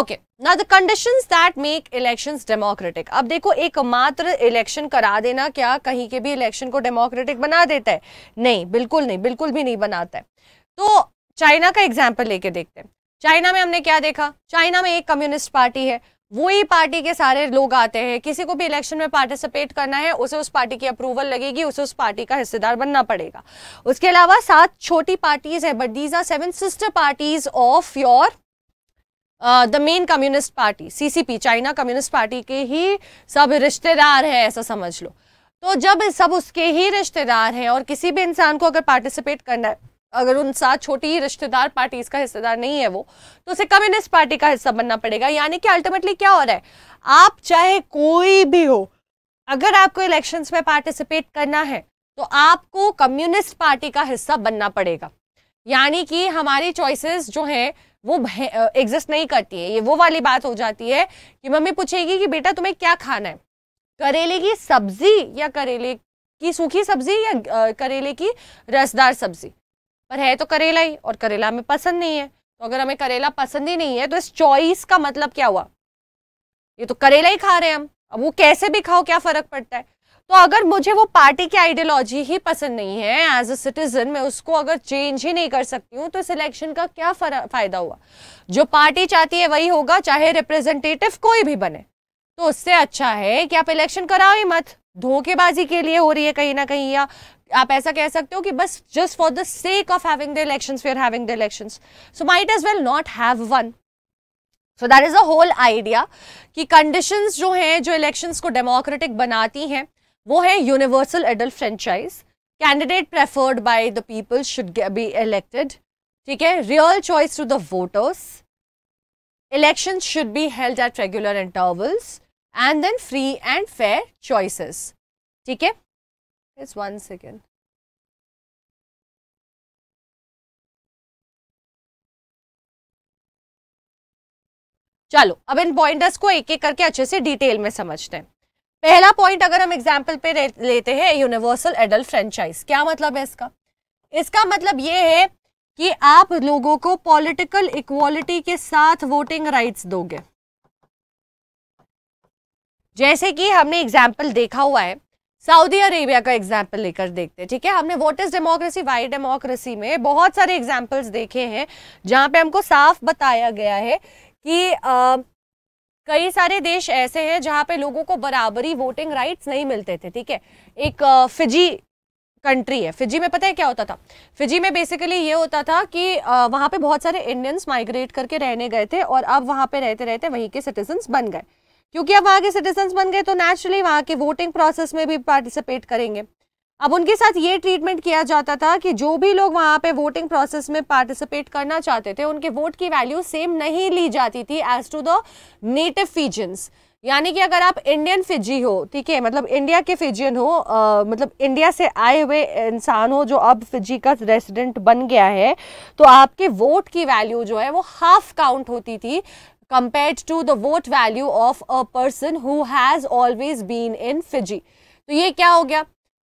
okay now the conditions that make elections democratic अब देखो एकमात्र election करा देना क्या कहीं के भी election को डेमोक्रेटिक बना देता है नहीं बिल्कुल नहीं बिल्कुल भी नहीं बनाता है तो चाइना का एग्जाम्पल लेके देखते हैं चाइना में हमने क्या देखा चाइना में एक कम्युनिस्ट पार्टी है वही पार्टी के सारे लोग आते हैं किसी को भी इलेक्शन में पार्टिसिपेट करना है उसे उस पार्टी की अप्रूवल लगेगी उसे उस पार्टी का हिस्सेदार बनना पड़ेगा उसके अलावा सात छोटी पार्टीज है but these are seven sister parties of your the main communist party CCP China communist party के ही सब रिश्तेदार है ऐसा समझ लो तो जब सब उसके ही रिश्तेदार हैं और किसी भी इंसान को अगर पार्टिसिपेट करना है अगर उन सात छोटी ही रिश्तेदार पार्टीज का हिस्सेदार नहीं है वो तो उसे कम्युनिस्ट पार्टी का हिस्सा बनना पड़ेगा यानी कि अल्टीमेटली क्या हो रहा है आप चाहे कोई भी हो अगर आपको इलेक्शंस में पार्टिसिपेट करना है तो आपको कम्युनिस्ट पार्टी का हिस्सा बनना पड़ेगा यानी कि हमारी चॉइसेस जो हैं वो एग्जिस्ट नहीं करती है ये वो वाली बात हो जाती है कि मम्मी पूछेगी कि बेटा तुम्हें क्या खाना है करेले की सब्जी या करेले की सूखी सब्जी या करेले की रसदार सब्जी पर है तो करेला ही और करेला हमें पसंद नहीं है तो अगर हमें करेला पसंद ही नहीं है तो इस चॉइस का मतलब क्या हुआ ये तो करेला ही खा रहे हैं हम अब वो कैसे भी खाओ क्या फर्क पड़ता है तो अगर मुझे वो पार्टी की आइडियोलॉजी ही पसंद नहीं है एज अ सिटीजन मैं उसको अगर चेंज ही नहीं कर सकती हूँ तो इस इलेक्शन का क्या फायदा हुआ जो पार्टी चाहती है वही होगा चाहे रिप्रेजेंटेटिव कोई भी बने तो उससे अच्छा है कि आप इलेक्शन कराओ ही मत धोखेबाजी के लिए हो रही है कहीं ना कहीं या आप ऐसा कह सकते हो कि बस just for the sake of having the election we are having the election so might as well not have one so that is a whole idea कि कंडीशन जो हैं जो इलेक्शंस को डेमोक्रेटिक बनाती हैं वो है universal adult franchise candidate preferred by the people should be elected ठीक है real choice to the voters election should be held at regular intervals and then free and fair choices ठीक है it's one second चलो अब इन pointers को एक एक करके अच्छे से डिटेल में समझते हैं पहला पॉइंट अगर हम एग्जाम्पल पे लेते हैं यूनिवर्सल एडल्ट फ्रेंचाइज क्या मतलब है इसका इसका मतलब ये है कि आप लोगों को पॉलिटिकल इक्वालिटी के साथ वोटिंग राइट्स दोगे जैसे कि हमने एग्जाम्पल देखा हुआ है सऊदी अरेबिया का एग्जाम्पल लेकर देखते हैं ठीक है हमने what is democracy why democracy में बहुत सारे एग्जाम्पल्स देखे हैं जहाँ पे हमको साफ बताया गया है कि आ, कई सारे देश ऐसे हैं जहाँ पे लोगों को बराबरी वोटिंग राइट्स नहीं मिलते थे ठीक है एक आ, फिजी कंट्री है फिजी में पता है क्या होता था फिजी में बेसिकली ये होता था कि आ, वहाँ पे बहुत सारे इंडियंस माइग्रेट करके रहने गए थे और अब वहाँ पे रहते रहते वहीं के सिटीजन्स बन गए क्योंकि अब वहाँ के सिटीजन बन गए तो नेचुरली वहाँ के वोटिंग प्रोसेस में भी पार्टिसिपेट करेंगे अब उनके साथ ये ट्रीटमेंट किया जाता था कि जो भी लोग वहाँ पे वोटिंग प्रोसेस में पार्टिसिपेट करना चाहते थे उनके वोट की वैल्यू सेम नहीं ली जाती थी as to the native Fijians यानी कि अगर आप इंडियन फिजी हो ठीक है मतलब इंडिया के फिजियन हो आ, मतलब इंडिया से आए हुए इंसान हो जो अब फिजी का रेसिडेंट बन गया है तो आपके वोट की वैल्यू जो है वो हाफ काउंट होती थी compared to the vote value of a person who has always been in Fiji तो ये क्या हो गया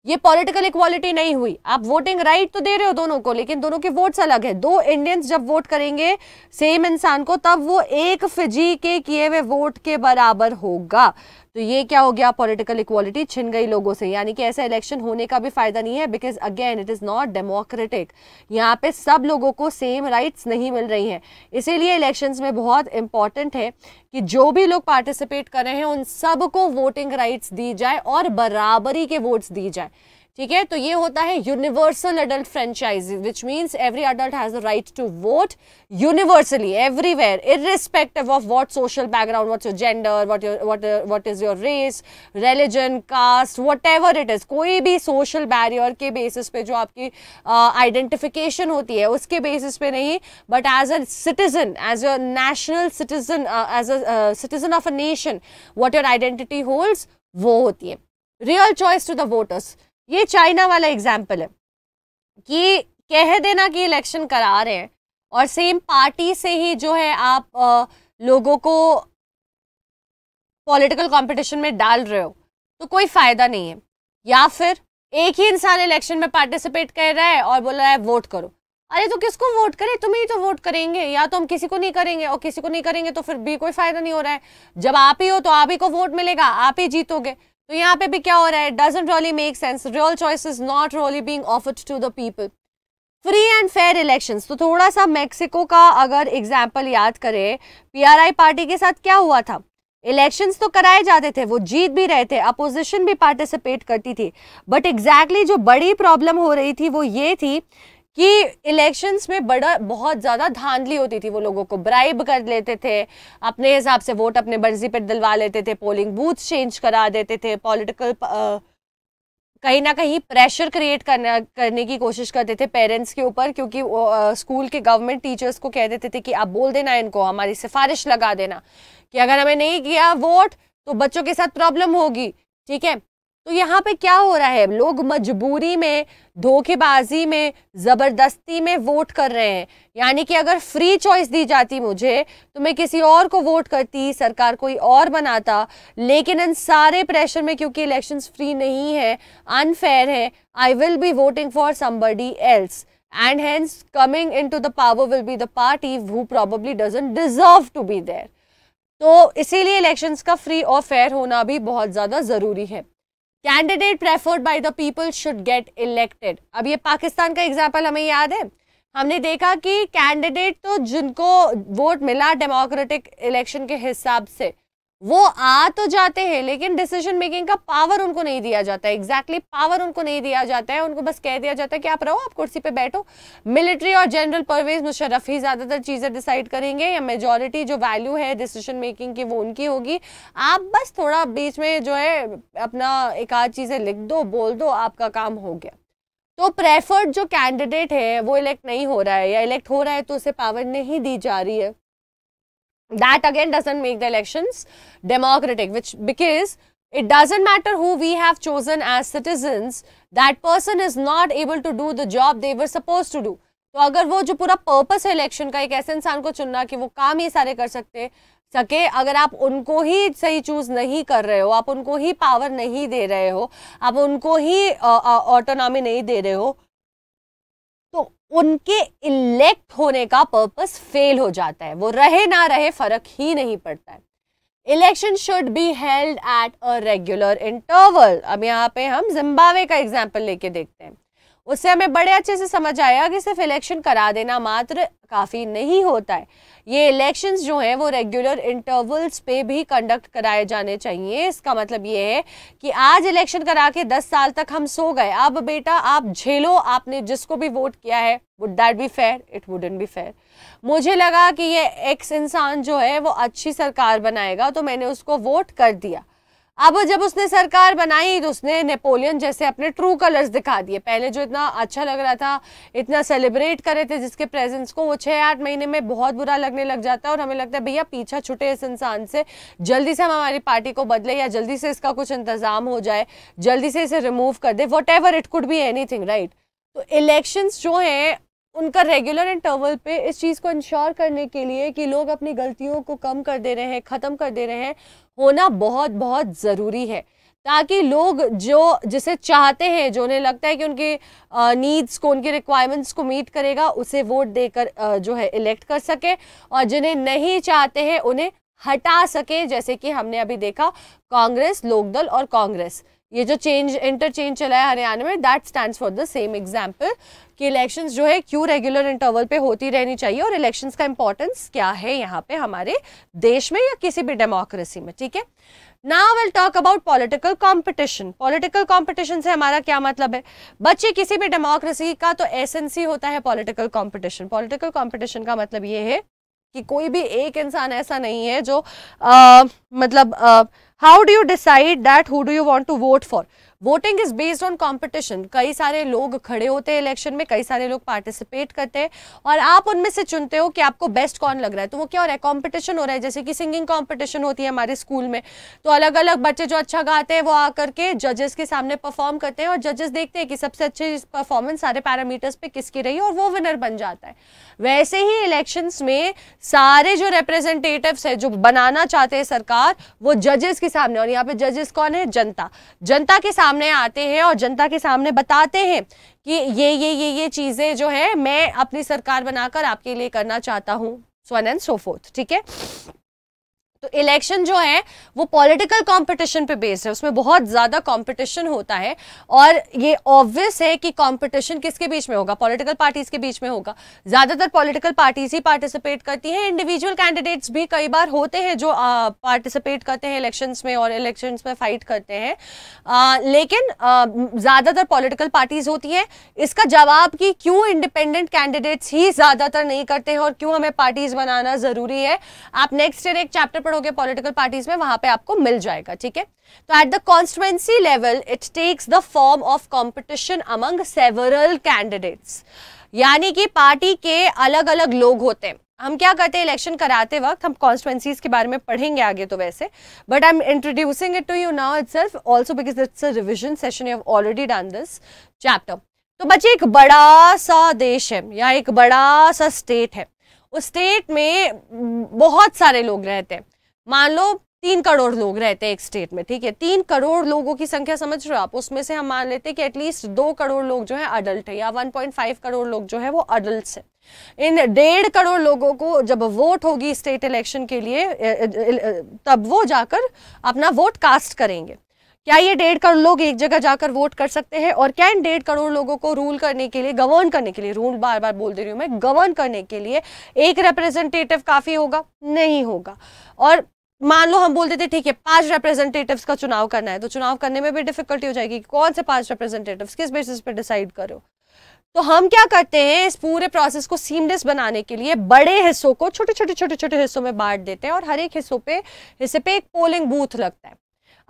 ये पॉलिटिकल इक्वालिटी नहीं हुई आप वोटिंग राइट right तो दे रहे हो दोनों को लेकिन दोनों के वोट्स अलग है दो इंडियंस जब वोट करेंगे सेम इंसान को तब वो एक फिजी के किए हुए वोट के बराबर होगा तो ये क्या हो गया पॉलिटिकल इक्वालिटी छिन गई लोगों से यानी कि ऐसा इलेक्शन होने का भी फायदा नहीं है because again it is not democratic यहाँ पे सब लोगों को सेम राइट्स नहीं मिल रही हैं इसीलिए इलेक्शंस में बहुत इंपॉर्टेंट है कि जो भी लोग पार्टिसिपेट कर रहे हैं उन सबको वोटिंग राइट्स दी जाए और बराबरी के वोट्स दी जाए ठीक है तो ये होता है universal adult franchise which means every adult has right to vote universally everywhere irrespective of what social background what your gender what your what is your race religion caste whatever it is कोई भी social barrier के basis पे जो आपकी identification uh, होती है उसके basis पे नहीं but as a citizen as a national citizen as a citizen of a nation what your identity holds वो होती है real choice to the voters ये चाइना वाला एग्जाम्पल है कि कह देना कि इलेक्शन करा रहे हैं और सेम पार्टी से ही जो है आप आ, लोगों को पॉलिटिकल कंपटीशन में डाल रहे हो तो कोई फ़ायदा नहीं है या फिर एक ही इंसान इलेक्शन में पार्टिसिपेट कर रहा है और बोल रहा है वोट करो अरे तो किसको वोट करें तुम ही तो वोट करेंगे या तो हम किसी को नहीं करेंगे और किसी को नहीं करेंगे तो फिर भी कोई फायदा नहीं हो रहा है जब आप ही हो तो आप ही को वोट मिलेगा आप ही जीतोगे तो यहाँ पे भी क्या हो रहा है doesn't really make sense real choice is not really being offered to the people free and fair election तो थोड़ा सा मैक्सिको का अगर एग्जाम्पल याद करें आई पार्टी के साथ क्या हुआ था इलेक्शंस तो कराए जाते थे वो जीत भी रहे थे अपोजिशन भी पार्टिसिपेट करती थी बट एग्जैक्टली exactly जो बड़ी प्रॉब्लम हो रही थी वो ये थी कि इलेक्शंस में बड़ा बहुत ज़्यादा धांधली होती थी वो लोगों को ब्राइब कर लेते थे अपने हिसाब से वोट अपने मर्जी पर दिलवा लेते थे पोलिंग बूथ चेंज करा देते थे पॉलिटिकल कहीं ना कहीं प्रेशर क्रिएट करना करने की कोशिश करते थे पेरेंट्स के ऊपर क्योंकि वो स्कूल के गवर्नमेंट टीचर्स को कह देते थे कि आप बोल देना इनको हमारी सिफारिश लगा देना कि अगर हमें नहीं किया वोट तो बच्चों के साथ प्रॉब्लम होगी ठीक है तो यहाँ पे क्या हो रहा है लोग मजबूरी में धोखेबाजी में ज़बरदस्ती में वोट कर रहे हैं यानी कि अगर फ्री चॉइस दी जाती मुझे तो मैं किसी और को वोट करती सरकार कोई और बनाता लेकिन इन सारे प्रेशर में क्योंकि इलेक्शंस फ्री नहीं है अनफेयर है I will be voting for somebody else and hence coming in the power will be the party who probably doesn't deserve to be there तो इसीलिए इलेक्शंस का फ्री और फेयर होना भी बहुत ज़्यादा ज़रूरी है candidate preferred by the people should get elected अब ये पाकिस्तान का एग्जाम्पल हमें याद है हमने देखा कि कैंडिडेट तो जिनको वोट मिला डेमोक्रेटिक इलेक्शन के हिसाब से वो आ तो जाते हैं लेकिन डिसीजन मेकिंग का पावर उनको नहीं दिया जाता है एग्जैक्टली exactly पावर उनको नहीं दिया जाता है उनको बस कह दिया जाता है कि आप रहो आप कुर्सी पे बैठो मिलिट्री और जनरल परवेज मुशरफ ही ज़्यादातर चीज़ें डिसाइड करेंगे या मेजोरिटी जो वैल्यू है डिसीजन मेकिंग की वो उनकी होगी आप बस थोड़ा बीच में जो है अपना एक आध चीज़ें लिख दो बोल दो आपका काम हो गया तो प्रेफर्ड जो कैंडिडेट है वो इलेक्ट नहीं हो रहा है या इलेक्ट हो रहा है तो उसे पावर नहीं दी जा रही है that again doesn't make the elections democratic which because it doesn't matter who we have chosen as citizens that person is not able to do the job they were supposed to do तो अगर वो जो पूरा purpose है election का एक ऐसे इंसान को चुनना कि वो काम ये सारे कर सकते सके अगर आप उनको ही सही चूज नहीं कर रहे हो आप उनको ही पावर नहीं दे रहे हो आप उनको ही ऑटोनॉमी नहीं दे रहे हो उनके इलेक्ट होने का पर्पस फेल हो जाता है वो रहे ना रहे फर्क ही नहीं पड़ता है election should be held at a regular interval अब यहाँ पे हम जिम्बावे का एग्जाम्पल लेके देखते हैं उससे हमें बड़े अच्छे से समझ आया कि सिर्फ इलेक्शन करा देना मात्र काफ़ी नहीं होता है ये इलेक्शंस जो हैं वो रेगुलर इंटरवल्स पे भी कंडक्ट कराए जाने चाहिए इसका मतलब ये है कि आज इलेक्शन करा के 10 साल तक हम सो गए अब बेटा आप झेलो आपने जिसको भी वोट किया है would that be fair it wouldn't be fair मुझे लगा कि ये एक्स इंसान जो है वो अच्छी सरकार बनाएगा तो मैंने उसको वोट कर दिया अब जब उसने सरकार बनाई तो उसने नेपोलियन जैसे अपने ट्रू कलर्स दिखा दिए पहले जो इतना अच्छा लग रहा था इतना सेलिब्रेट कर रहे थे जिसके प्रेजेंस को वो छः आठ महीने में बहुत बुरा लगने लग जाता है और हमें लगता है भैया पीछा छुटे इस इंसान से जल्दी से हम हमारी पार्टी को बदले या जल्दी से इसका कुछ इंतजाम हो जाए जल्दी से इसे रिमूव कर दे whatever it could be any right तो इलेक्शंस जो हैं उनका रेगुलर इंटरवल पे इस चीज़ को इंश्योर करने के लिए कि लोग अपनी गलतियों को कम कर दे रहे हैं ख़त्म कर दे रहे हैं होना बहुत बहुत ज़रूरी है ताकि लोग जो जिसे चाहते हैं जो उन्हें लगता है कि उनके नीड्स को उनके रिक्वायरमेंट्स को मीट करेगा उसे वोट देकर जो है इलेक्ट कर सके और जिन्हें नहीं चाहते हैं उन्हें हटा सके जैसे कि हमने अभी देखा कांग्रेस लोकदल और कांग्रेस ये जो चेंज इंटरचेंज चला है हरियाणा में that stand for the same example कि इलेक्शंस जो है क्यों रेगुलर इंटरवल पे होती रहनी चाहिए और इलेक्शंस का इंपॉर्टेंस क्या है यहाँ पे हमारे देश में या किसी भी डेमोक्रेसी में ठीक है now will talk about political competition political competition से हमारा क्या मतलब है बच्चे किसी भी डेमोक्रेसी का तो एस होता है पॉलिटिकल कॉम्पिटिशन पॉलिटिकल कॉम्पिटिशन का मतलब ये है कि कोई भी एक इंसान ऐसा नहीं है जो आ, मतलब how do you decide that who do you want to vote for voting is based on competition कई सारे लोग खड़े होते हैं इलेक्शन में कई सारे लोग पार्टिसिपेट करते हैं और आप उनमें से चुनते हो कि आपको बेस्ट कौन लग रहा है तो वो क्या हो रहा है कॉम्पिटिशन हो रहा है जैसे कि सिंगिंग कॉम्पिटिशन होती है हमारे स्कूल में तो अलग अलग बच्चे जो अच्छा गाते हैं वो आकर के जजेस के सामने परफॉर्म करते हैं और जजेस देखते हैं कि सबसे अच्छी परफॉर्मेंस सारे पैरामीटर्स पे किसकी रही और वो विनर बन जाता है वैसे ही इलेक्शन में सारे जो रिप्रेजेंटेटिव है जो बनाना चाहते हैं सरकार वो जजेस के सामने और यहाँ पे जजेस कौन है जनता जनता के सामने सामने आते हैं और जनता के सामने बताते हैं कि ये ये ये ये चीज़ें जो है मैं अपनी सरकार बनाकर आपके लिए करना चाहता हूँ so N and so forth ठीक है तो इलेक्शन जो है वो पॉलिटिकल कंपटीशन पे बेस्ड है उसमें बहुत ज़्यादा कंपटीशन होता है और ये ऑब्वियस है कि कंपटीशन किसके बीच में होगा पॉलिटिकल पार्टीज के बीच में होगा ज़्यादातर पॉलिटिकल पार्टीज ही पार्टिसिपेट करती हैं इंडिविजुअल कैंडिडेट्स भी कई बार होते हैं जो पार्टिसिपेट करते हैं इलेक्शन में और इलेक्शन में फाइट करते हैं लेकिन ज़्यादातर पॉलिटिकल पार्टीज होती है इसका जवाब कि क्यों इंडिपेंडेंट कैंडिडेट्स ही ज़्यादातर नहीं करते हैं और क्यों हमें पार्टीज बनाना ज़रूरी है आप नेक्स्ट ईयर एक चैप्टर हो गया पॉलिटिकल पार्टीज में वहां पे आपको मिल जाएगा ठीक है तो at the constituency level it takes the form of competition among several candidates यानी कि पार्टी के अलग अलग लोग होते हैं हम क्या करते हैं इलेक्शन कराते वक्त हम कॉन्स्टिट्युएंसीज के बारे में पढ़ेंगे आगे तो वैसे but I am introducing it to you now itself also because it's a revision session you have already done this chapter तो बच्चे एक बड़ा सा देश है या एक बड़ा सा स्टेट है उस स्टेट में बहुत सारे लोग रहते हैं मान लो तीन करोड़ लोग रहते हैं एक स्टेट में ठीक है तीन करोड़ लोगों की संख्या समझ रहे हो आप उसमें से हम मान लेते हैं कि एटलीस्ट दो करोड़ लोग जो है अडल्ट है या 1.5 करोड़ लोग जो है वो अडल्ट है इन डेढ़ करोड़ लोगों को जब वोट होगी स्टेट इलेक्शन के लिए तब वो जाकर अपना वोट कास्ट करेंगे क्या ये डेढ़ करोड़ लोग एक जगह जाकर वोट कर सकते हैं और क्या इन डेढ़ करोड़ लोगों को रूल करने के लिए गवर्न करने के लिए रूल बार बार बोल दे रही हूँ मैं गवर्न करने के लिए एक रिप्रेजेंटेटिव काफ़ी होगा नहीं होगा और मान लो हम बोल देते ठीक है पांच रिप्रेजेंटेटिव्स का चुनाव करना है तो चुनाव करने में भी डिफिकल्टी हो जाएगी कौन से पांच रिप्रेजेंटेटिव्स किस बेसिस पे डिसाइड करो तो हम क्या करते हैं इस पूरे प्रोसेस को सीमलेस बनाने के लिए बड़े हिस्सों को छोटे छोटे छोटे छोटे हिस्सों में बांट देते हैं और हर एक हिस्सों पे हिस्से पे एक पोलिंग बूथ लगता है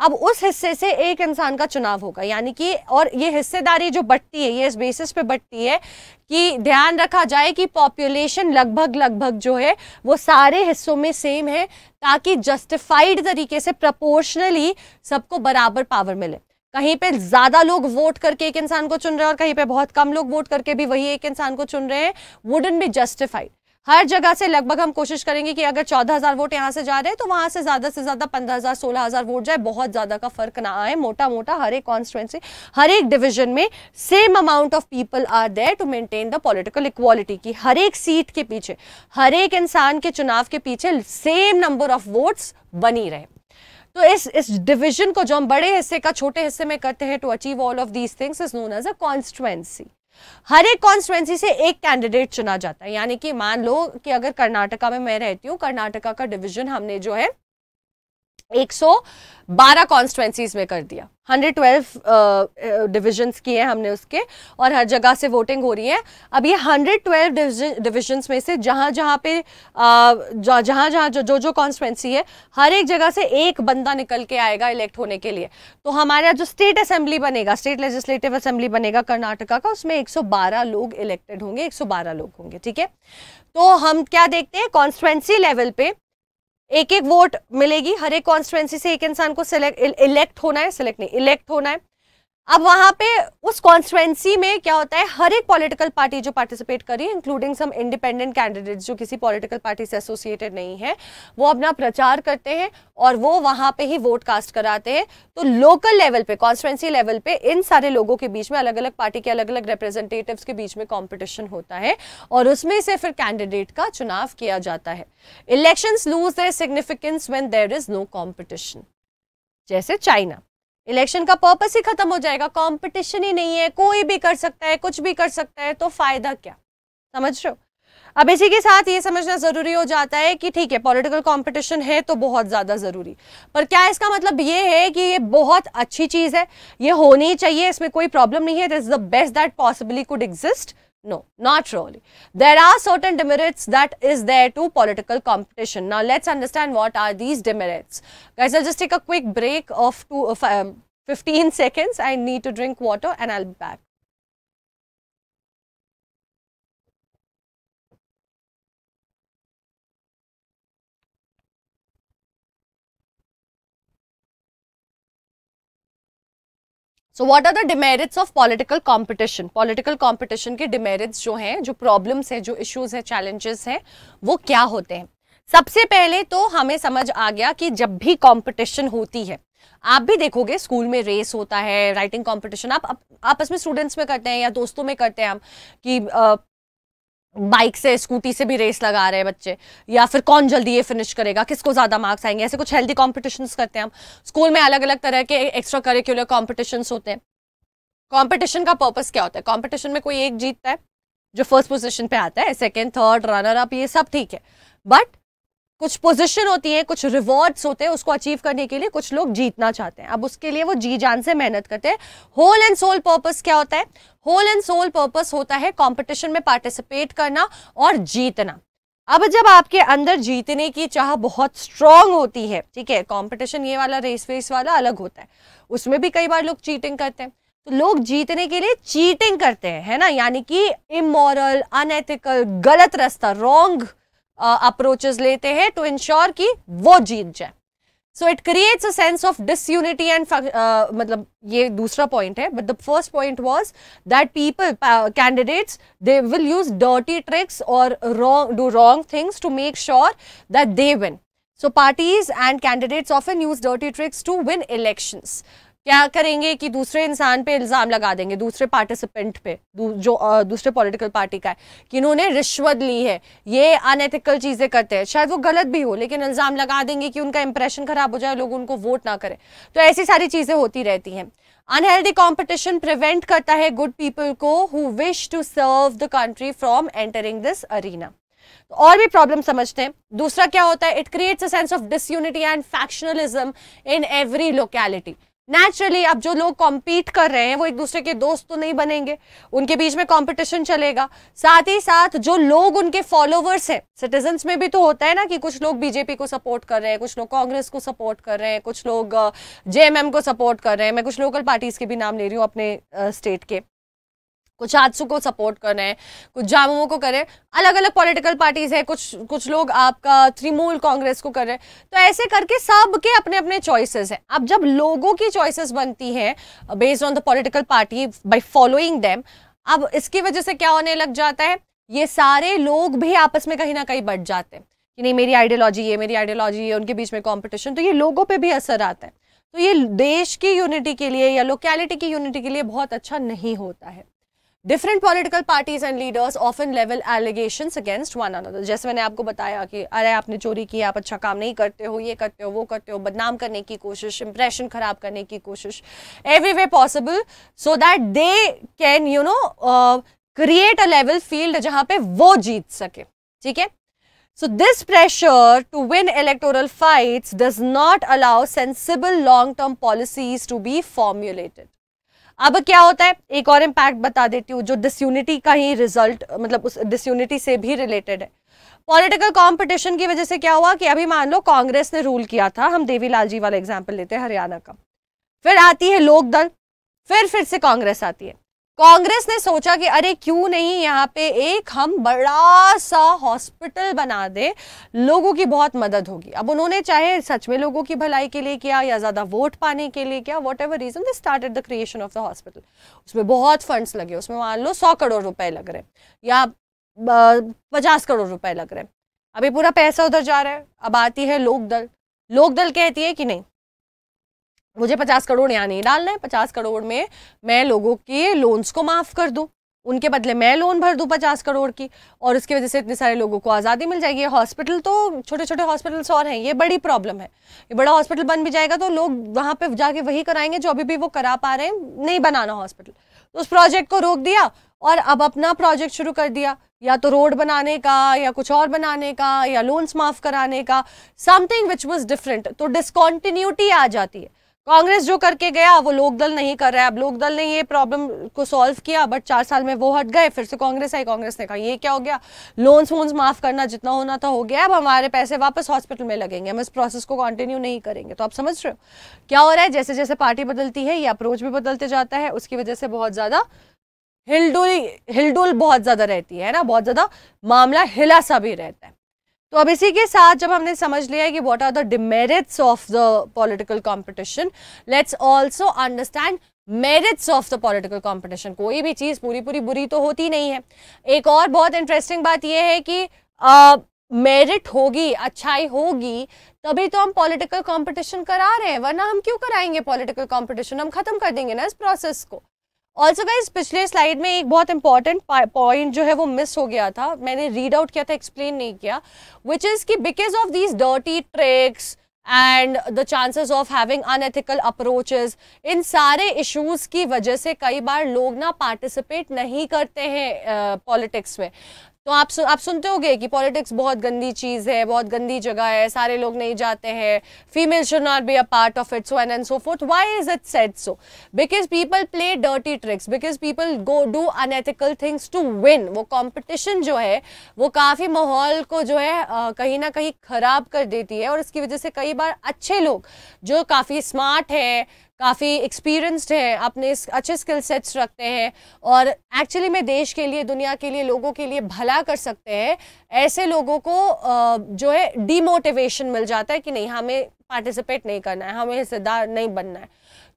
अब उस हिस्से से एक इंसान का चुनाव होगा यानी कि और ये हिस्सेदारी जो बढ़ती है ये इस बेसिस पे बढ़ती है कि ध्यान रखा जाए कि पॉपुलेशन लगभग लगभग जो है वो सारे हिस्सों में सेम है ताकि जस्टिफाइड तरीके से प्रपोर्शनली सबको बराबर पावर मिले कहीं पे ज्यादा लोग वोट करके एक इंसान को चुन रहे हैं और कहीं पे बहुत कम लोग वोट करके भी वही एक इंसान को चुन रहे हैं वुडन बी जस्टिफाइड हर जगह से लगभग हम कोशिश करेंगे कि अगर चौदह हजार वोट यहाँ से जा रहे हैं तो वहां से ज्यादा से ज्यादा पंद्रह हजार सोलह हजार वोट जाए बहुत ज्यादा का फर्क ना आए मोटा मोटा हर एक कॉन्स्टिट्युएंसी हर एक डिवीजन में same amount of people are there to maintain the political equality की हर एक सीट के पीछे हर एक इंसान के चुनाव के पीछे सेम नंबर ऑफ वोट्स बनी रहे तो इस इस डिविजन को जो हम बड़े हिस्से का छोटे हिस्से में करते हैं to achieve all of these things is known as a constituency हर एक कॉन्स्टिट्युएंसी से एक कैंडिडेट चुना जाता है यानी कि मान लो कि अगर कर्नाटका में मैं रहती हूँ कर्नाटका का डिवीजन हमने जो है 112 कॉन्स्टिटेंसीज में कर दिया 112 डिविजन्स किए हैं हमने उसके और हर जगह से वोटिंग हो रही है अब ये 112 डिविजन्स में से जहाँ जहाँ पे जहाँ जहाँ जो जो जो कॉन्स्टिटेंसी है हर एक जगह से एक बंदा निकल के आएगा इलेक्ट होने के लिए तो हमारे यहाँ जो स्टेट असेंबली बनेगा स्टेट लेजिस्लेटिव असेंबली बनेगा कर्नाटका का उसमें एक लोग इलेक्टेड होंगे एक लोग होंगे ठीक है तो हम क्या देखते हैं कॉन्स्टिटेंसी लेवल पे एक एक वोट मिलेगी हर एक कॉन्स्टिट्युएंसी से एक इंसान को सिलेक्ट इलेक्ट होना है सिलेक्ट नहीं इलेक्ट होना है अब वहां पे उस कॉन्स्टिट्युएंसी में क्या होता है हर एक पॉलिटिकल पार्टी जो पार्टिसिपेट करी इंक्लूडिंग सम इंडिपेंडेंट कैंडिडेट्स जो किसी पॉलिटिकल पार्टी से एसोसिएटेड नहीं है वो अपना प्रचार करते हैं और वो वहां पे ही वोट कास्ट कराते हैं तो लोकल लेवल पे कॉन्स्टिट्युएंसी लेवल पे इन सारे लोगों के बीच में अलग अलग पार्टी के अलग अलग रिप्रेजेंटेटिव के बीच में कॉम्पिटिशन होता है और उसमें से फिर कैंडिडेट का चुनाव किया जाता है election lose their significance when there is no competition जैसे चाइना इलेक्शन का पर्पस ही खत्म हो जाएगा कंपटीशन ही नहीं है कोई भी कर सकता है कुछ भी कर सकता है तो फायदा क्या समझ रहे हो अब इसी के साथ ये समझना जरूरी हो जाता है कि ठीक है पॉलिटिकल कंपटीशन है तो बहुत ज्यादा जरूरी पर क्या इसका मतलब ये है कि ये बहुत अच्छी चीज है ये होनी चाहिए इसमें कोई प्रॉब्लम नहीं है it is the best that possibly could exist No, not really. There are certain demerits that is there to political competition. Now, let's understand what are these demerits. Guys, I'll just take a quick break of two, uh, 15 seconds. I need to drink water and I'll be back. So what are the demerits of political competition political competition के demerits जो हैं जो problems हैं जो issues हैं challenges हैं वो क्या होते हैं सबसे पहले तो हमें समझ आ गया कि जब भी कॉम्पिटिशन होती है आप भी देखोगे स्कूल में रेस होता है राइटिंग कॉम्पिटिशन आप आपस में स्टूडेंट्स में करते हैं या दोस्तों में करते हैं हम कि बाइक से स्कूटी से भी रेस लगा रहे हैं बच्चे या फिर कौन जल्दी ये फिनिश करेगा किसको ज़्यादा मार्क्स आएंगे ऐसे कुछ हेल्दी कॉम्पिटिशन्स करते हैं हम स्कूल में अलग अलग तरह के एक्स्ट्रा करिकुलर कॉम्पिटिशन्स होते हैं कॉम्पिटिशन का पर्पज़ क्या होता है कॉम्पिटिशन में कोई एक जीतता है जो फर्स्ट पोजिशन पे आता है सेकेंड थर्ड रनर अप ये सब ठीक है बट कुछ पोजीशन होती है कुछ रिवॉर्ड्स होते हैं उसको अचीव करने के लिए कुछ लोग जीतना चाहते हैं अब उसके लिए वो जी जान से मेहनत करते हैं होल एंड सोल पर्पस क्या होता है होल एंड सोल पर्पस होता है कंपटीशन में पार्टिसिपेट करना और जीतना अब जब आपके अंदर जीतने की चाह बहुत स्ट्रांग होती है ठीक है कॉम्पिटिशन ये वाला रेस वेस वाला अलग होता है उसमें भी कई बार लोग चीटिंग करते हैं तो लोग जीतने के लिए चीटिंग करते हैं है ना यानी कि इमोरल अनएथिकल गलत रास्ता रॉन्ग अप्रोचेस लेते हैं टू इंश्योर कि वो जीत जाए so it creates a sense of disunity and मतलब ये दूसरा पॉइंट है but the first point was that people candidates they will use dirty tricks और wrong do wrong things to make sure that they win parties and candidates often use dirty tricks to win elections क्या करेंगे कि दूसरे इंसान पे इल्ज़ाम लगा देंगे दूसरे पार्टिसिपेंट पे दू, जो दूसरे पॉलिटिकल पार्टी का है कि इन्होंने रिश्वत ली है ये अनएथिकल चीज़ें करते हैं शायद वो गलत भी हो लेकिन इल्ज़ाम लगा देंगे कि उनका इंप्रेशन खराब हो जाए लोग उनको वोट ना करें तो ऐसी सारी चीज़ें होती रहती हैं अनहेल्दी कॉम्पिटिशन प्रिवेंट करता है गुड पीपल को who wish to serve the country from entering this arena तो और भी प्रॉब्लम समझते हैं दूसरा क्या होता है it creates a sense of disunity and factionalism in every locality naturally अब जो लोग कॉम्पीट कर रहे हैं वो एक दूसरे के दोस्त तो नहीं बनेंगे उनके बीच में कॉम्पिटिशन चलेगा साथ ही साथ जो लोग उनके फॉलोवर्स हैं सिटीजन्स में भी तो होता है ना कि कुछ लोग बीजेपी को सपोर्ट कर रहे हैं कुछ लोग कांग्रेस को सपोर्ट कर रहे हैं कुछ लोग जेएमएम को सपोर्ट कर रहे हैं मैं कुछ लोकल पार्टीज के भी नाम ले रही हूँ अपने स्टेट के कुछ आजसू को सपोर्ट कर रहे हैं कुछ जामुओं को कर रहे हैं अलग अलग पॉलिटिकल पार्टीज हैं कुछ कुछ लोग आपका तृणमूल कांग्रेस को कर रहे हैं तो ऐसे करके सब के अपने अपने चॉइसेस हैं अब जब लोगों की चॉइसेस बनती हैं based on the political party by following them अब इसकी वजह से क्या होने लग जाता है ये सारे लोग भी आपस में कहीं ना कहीं बढ़ जाते हैं कि नहीं मेरी आइडियोलॉजी ये मेरी आइडियोलॉजी है उनके बीच में कॉम्पिटिशन तो ये लोगों पर भी असर आता है तो ये देश की यूनिटी के लिए या लोकेलिटी की यूनिटी के लिए बहुत अच्छा नहीं होता है different political parties and leaders often level allegation against one another जैसे मैंने आपको बताया कि अरे आपने चोरी की आप अच्छा काम नहीं करते हो ये करते हो वो करते हो बदनाम करने की कोशिश इंप्रेशन खराब करने की कोशिश every way possible so that they can you know create a level field जहां पे वो जीत सके ठीक है so this pressure to win electoral fight does not allow sensible long term policies to be formulated अब क्या होता है एक और इम्पैक्ट बता देती हूँ जो डिसयूनिटी का ही रिजल्ट मतलब उस डिसयूनिटी से भी रिलेटेड है पॉलिटिकल कंपटीशन की वजह से क्या हुआ कि अभी मान लो कांग्रेस ने रूल किया था हम देवीलाल जी वाला एग्जाम्पल लेते हैं हरियाणा का फिर आती है लोकदल फिर फिर से कांग्रेस आती है कांग्रेस ने सोचा कि अरे क्यों नहीं यहाँ पे एक हम बड़ा सा हॉस्पिटल बना दें लोगों की बहुत मदद होगी अब उन्होंने चाहे सच में लोगों की भलाई के लिए किया या ज़्यादा वोट पाने के लिए किया whatever reason they started the creation of the hospital उसमें बहुत फंड्स लगे उसमें मान लो सौ करोड़ रुपए लग रहे या पचास करोड़ रुपए लग रहे अभी पूरा पैसा उधर जा रहा है अब आती है लोकदल लोकदल कहती है कि नहीं मुझे पचास करोड़ यहाँ नहीं डालना है पचास करोड़ में मैं लोगों के लोन्स को माफ़ कर दूँ उनके बदले मैं लोन भर दूँ पचास करोड़ की और उसकी वजह से इतने सारे लोगों को आज़ादी मिल जाएगी हॉस्पिटल तो छोटे छोटे हॉस्पिटल्स और हैं ये बड़ी प्रॉब्लम है ये बड़ा हॉस्पिटल बन भी जाएगा तो लोग वहाँ पे जाके वही कराएंगे जो अभी भी वो करा पा रहे हैं नहीं बनाना हॉस्पिटल तो उस प्रोजेक्ट को रोक दिया और अब अपना प्रोजेक्ट शुरू कर दिया या तो रोड बनाने का या कुछ और बनाने का या लोन्स माफ़ कराने का समथिंग विच वॉज डिफरेंट तो डिसकॉन्टीन्यूटी आ जाती है कांग्रेस जो करके गया वो लोकदल नहीं कर रहा है अब लोकदल ने ये प्रॉब्लम को सॉल्व किया बट चार साल में वो हट गए फिर से कांग्रेस आई कांग्रेस ने कहा ये क्या हो गया लोन्स वोन्स माफ करना जितना होना था हो गया अब हमारे पैसे वापस हॉस्पिटल में लगेंगे हम इस प्रोसेस को कंटिन्यू नहीं करेंगे तो आप समझ रहे हो क्या हो रहा है जैसे जैसे पार्टी बदलती है ये अप्रोच भी बदलते जाता है उसकी वजह से बहुत ज्यादा हिलडुल हिलडुल बहुत ज्यादा रहती है ना बहुत ज्यादा मामला हिला सा भी रहता है तो अब इसी के साथ जब हमने समझ लिया कि what are the demerits of the political competition let's also understand merits of the political competition कोई भी चीज़ पूरी पूरी बुरी तो होती नहीं है एक और बहुत इंटरेस्टिंग बात यह है कि मेरिट uh, होगी अच्छाई होगी तभी तो हम पॉलिटिकल कंपटीशन करा रहे हैं वरना हम क्यों कराएंगे पॉलिटिकल कंपटीशन हम खत्म कर देंगे ना इस प्रोसेस को ऑल्सो गाइज पिछले स्लाइड में एक बहुत इंपॉर्टेंट पॉइंट जो है वो मिस हो गया था मैंने रीड आउट किया था एक्सप्लेन नहीं किया विच इज़ कि because of these dirty tricks and the chances of having unethical approaches इन सारे इश्यूज की वजह से कई बार लोग ना पार्टिसिपेट नहीं करते हैं पॉलिटिक्स uh, में तो आप सु, आप सुनते होगे कि पॉलिटिक्स बहुत गंदी चीज़ है बहुत गंदी जगह है सारे लोग नहीं जाते हैं female should not be a part of it so N and so forth why is it set so because people play dirty tricks because people go do unethical things to win वो competition जो है वो काफ़ी माहौल को जो है कहीं ना कहीं ख़राब कर देती है और इसकी वजह से कई बार अच्छे लोग जो काफ़ी स्मार्ट हैं काफ़ी एक्सपीरियंस्ड हैं अपने अच्छे स्किल सेट्स रखते हैं और एक्चुअली में देश के लिए दुनिया के लिए लोगों के लिए भला कर सकते हैं ऐसे लोगों को जो है डीमोटिवेशन मिल जाता है कि नहीं हमें पार्टिसिपेट नहीं करना है हमें हिस्सेदार नहीं बनना है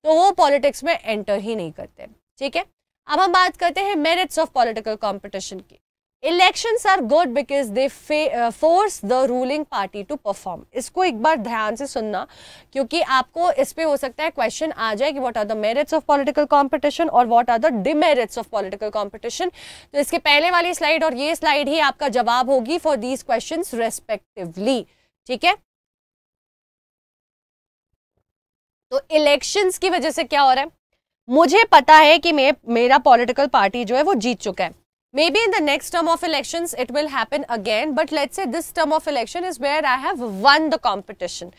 तो वो पॉलिटिक्स में एंटर ही नहीं करते ठीक है अब हम बात करते हैं मेरिट्स ऑफ पॉलिटिकल कॉम्पिटिशन की elections are good because they force the ruling party to perform इसको एक बार ध्यान से सुनना क्योंकि आपको इस पर हो सकता है क्वेश्चन आ जाए कि what are the merits of political competition और what are the demerits of political competition तो इसके पहले वाली स्लाइड और ये स्लाइड ही आपका जवाब होगी फॉर दीज क्वेश्चन रेस्पेक्टिवली ठीक है तो इलेक्शंस की वजह से क्या हो रहा है मुझे पता है कि मे, मेरा पॉलिटिकल पार्टी जो है वो जीत चुका है Maybe in the next term of elections, it will happen again. But let's say this term of election is where I have won the competition.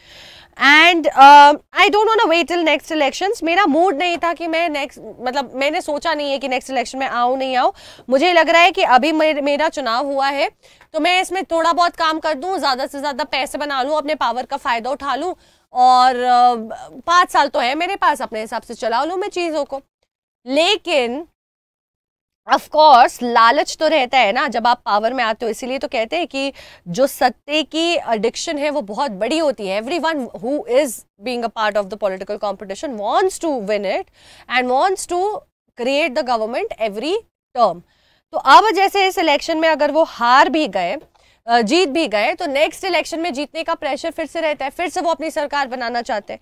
And I don't want wait till next elections मेरा mood नहीं था कि मैं next मतलब मैंने सोचा नहीं है कि नेक्स्ट इलेक्शन में आऊँ नहीं आऊँ मुझे लग रहा है कि अभी मेर, मेरा चुनाव हुआ है तो मैं इसमें थोड़ा बहुत काम कर दूँ ज़्यादा से ज़्यादा पैसे बना लूँ अपने पावर का फ़ायदा उठा लूँ और uh, पाँच साल तो है मेरे पास अपने हिसाब से चला लूँ मैं चीज़ों को लेकिन ऑफ कोर्स लालच तो रहता है ना जब आप पावर में आते हो इसीलिए तो कहते हैं कि जो सत्ते की एडिक्शन है वो बहुत बड़ी होती है everyone who is being a part of the political competition wants to win it and wants to create the government every term तो अब जैसे इस इलेक्शन में अगर वो हार भी गए जीत भी गए तो नेक्स्ट इलेक्शन में जीतने का प्रेशर फिर से रहता है फिर से वो अपनी सरकार बनाना चाहते हैं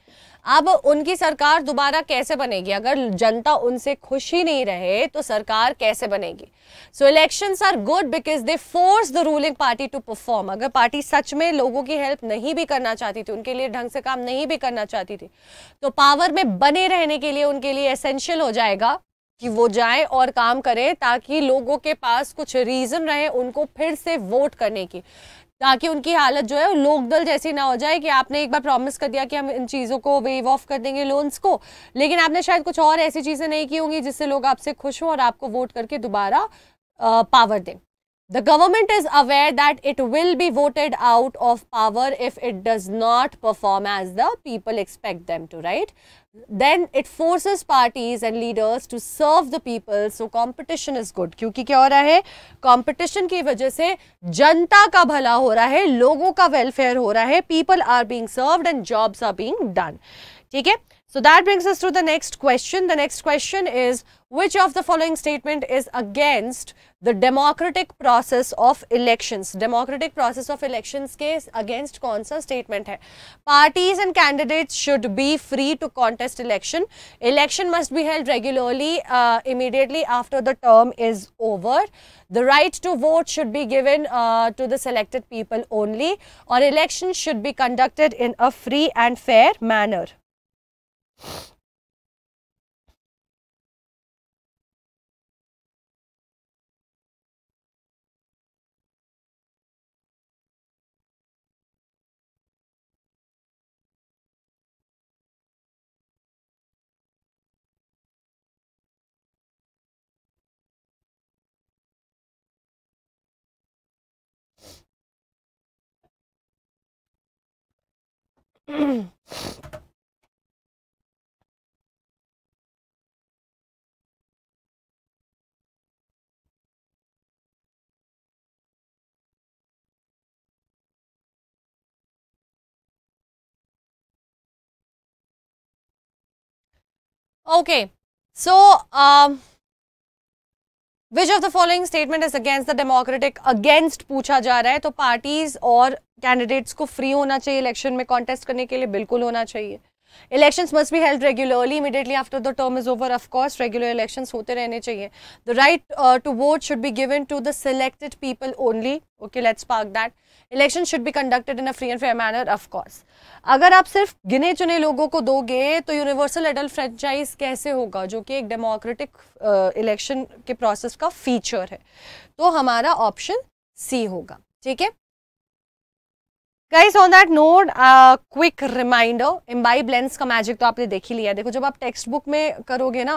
अब उनकी सरकार दोबारा कैसे बनेगी अगर जनता उनसे खुश ही नहीं रहे तो सरकार कैसे बनेगी so election are good because they force the ruling party to perform अगर पार्टी सच में लोगों की हेल्प नहीं भी करना चाहती थी उनके लिए ढंग से काम नहीं भी करना चाहती थी तो पावर में बने रहने के लिए उनके लिए एसेंशियल हो जाएगा कि वो जाए और काम करें ताकि लोगों के पास कुछ रीज़न रहे उनको फिर से वोट करने की ताकि उनकी हालत जो है लोक दल जैसी ना हो जाए कि आपने एक बार प्रॉमिस कर दिया कि हम इन चीज़ों को वेव ऑफ कर देंगे लोन्स को लेकिन आपने शायद कुछ और ऐसी चीज़ें नहीं की होंगी जिससे लोग आपसे खुश हों और आपको वोट करके दोबारा पावर दें The government is aware that it will be voted out of power if it does not perform as the people expect them to, right? Then it forces parties and leaders to serve the people. So competition is good. क्योंकि क्या हो रहा है Competition की वजह से जनता का भला हो रहा है लोगों का welfare हो रहा है People are being served and jobs are being done. ठीक है So that brings us to the next question. The next question is which of the following statement is against the democratic process of elections democratic process of elections Case against कौन statement है parties and candidates should be free to contest election election must be held regularly uh, immediately after the term is over the right to vote should be given uh, to the selected people only or elections should be conducted in a free and fair manner okay so um, which of the following statement is against the democratic against पूछा जा रहा है तो parties और candidates को free होना चाहिए election में कॉन्टेस्ट करने के लिए बिल्कुल होना चाहिए elections must be held regularly immediately after the term is over of course regular elections hote rehne chahiye the right uh, to vote should be given to the selected people only okay let's park that elections should be conducted in a free and fair manner of course agar aap sirf gine chune logo ko doge to universal adult franchise kaise hoga jo ki ek democratic uh, election ke process ka feature hai to hamara option c hoga ठीक है guys on that note quick reminder Imbibe lens का magic तो आपने देख ही लिया देखो जब आप टेक्स्ट बुक में करोगे ना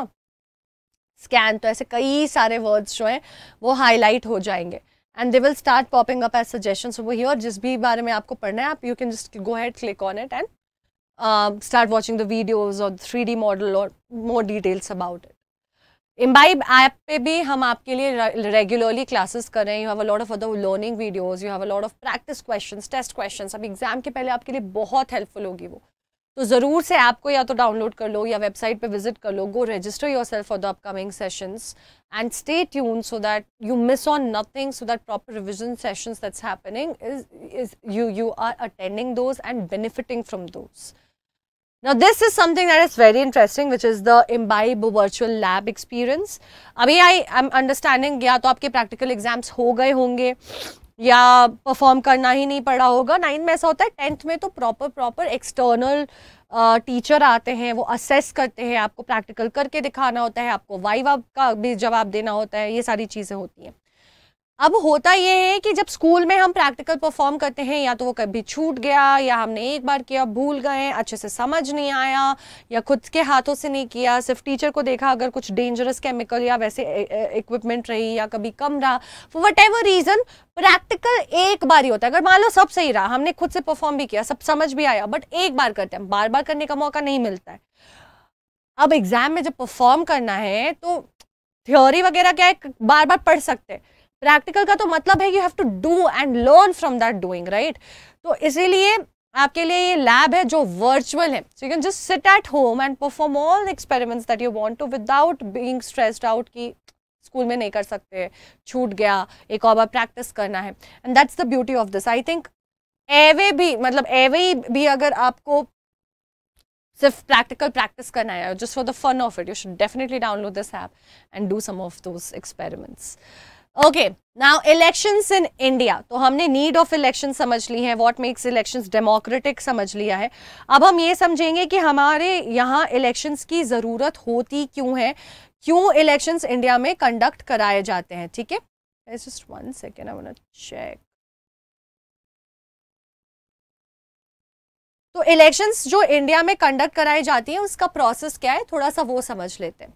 स्कैन तो ऐसे कई सारे वर्ड्स जो हैं वो हाईलाइट हो जाएंगे and they will start popping up as suggestion वो और जिस भी बारे में आपको पढ़ना है आप you can just go ahead click on it and start watching the videos और थ्री डी मॉडल और more details about it Imbibe app पे भी हम आपके लिए रेगुलरली क्लासेस कर रहे हैं you have a lot of other learning videos you have a lot of practice questions test questions अब एग्जाम के पहले आपके लिए बहुत हेल्पफुल होगी वो तो ज़रूर से ऐप को या तो डाउनलोड कर लो या वेबसाइट पे विजिट कर लो go register yourself for the upcoming sessions and stay tune so that you miss on nothing so that proper revision sessions that's happening is is you you are attending those and benefiting from those Now this is something that is very interesting which is the imbibe virtual lab experience. अभी I am understanding या तो आपके practical exams हो गए होंगे या perform करना ही नहीं पड़ा होगा नाइन्थ में ऐसा होता है टेंथ में तो प्रॉपर प्रॉपर एक्सटर्नल टीचर आते हैं वो असेस करते हैं आपको प्रैक्टिकल करके दिखाना होता है आपको वाइवा का भी जवाब देना होता है ये सारी चीज़ें होती हैं अब होता यह है कि जब स्कूल में हम प्रैक्टिकल परफॉर्म करते हैं या तो वो कभी छूट गया या हमने एक बार किया भूल गए अच्छे से समझ नहीं आया या खुद के हाथों से नहीं किया सिर्फ टीचर को देखा अगर कुछ डेंजरस केमिकल या वैसे इक्विपमेंट रही या कभी कम रहा for whatever reason practical एक बार ही होता है अगर मान लो सब सही रहा हमने खुद से परफॉर्म भी किया सब समझ भी आया बट एक बार करते हैं बार बार करने का मौका नहीं मिलता है अब एग्ज़ाम में जब परफॉर्म करना है तो थ्योरी वगैरह क्या है बार बार पढ़ सकते हैं प्रैक्टिकल का तो मतलब है you have to do and learn from that doing right तो इसीलिए आपके लिए ये लैब है जो वर्चुअल है so you can just sit at home and perform all experiments that you want to without being stressed out कि school में नहीं कर सकते छूट गया एक और बार प्रैक्टिस करना है and that's the beauty of this I think एवे भी मतलब एवे भी अगर आपको सिर्फ प्रैक्टिकल प्रैक्टिस करना है just for the fun of it you should definitely download this app and do some of those experiments okay now elections in India तो हमने नीड ऑफ इलेक्शन समझ ली है व्हाट मेक्स इलेक्शंस डेमोक्रेटिक समझ लिया है अब हम ये समझेंगे कि हमारे यहाँ इलेक्शंस की ज़रूरत होती क्यों है क्यों इलेक्शंस इंडिया में कंडक्ट कराए जाते हैं ठीक है just one second I want check तो इलेक्शंस जो इंडिया में कंडक्ट कराई जाती हैं उसका प्रोसेस क्या है थोड़ा सा वो समझ लेते हैं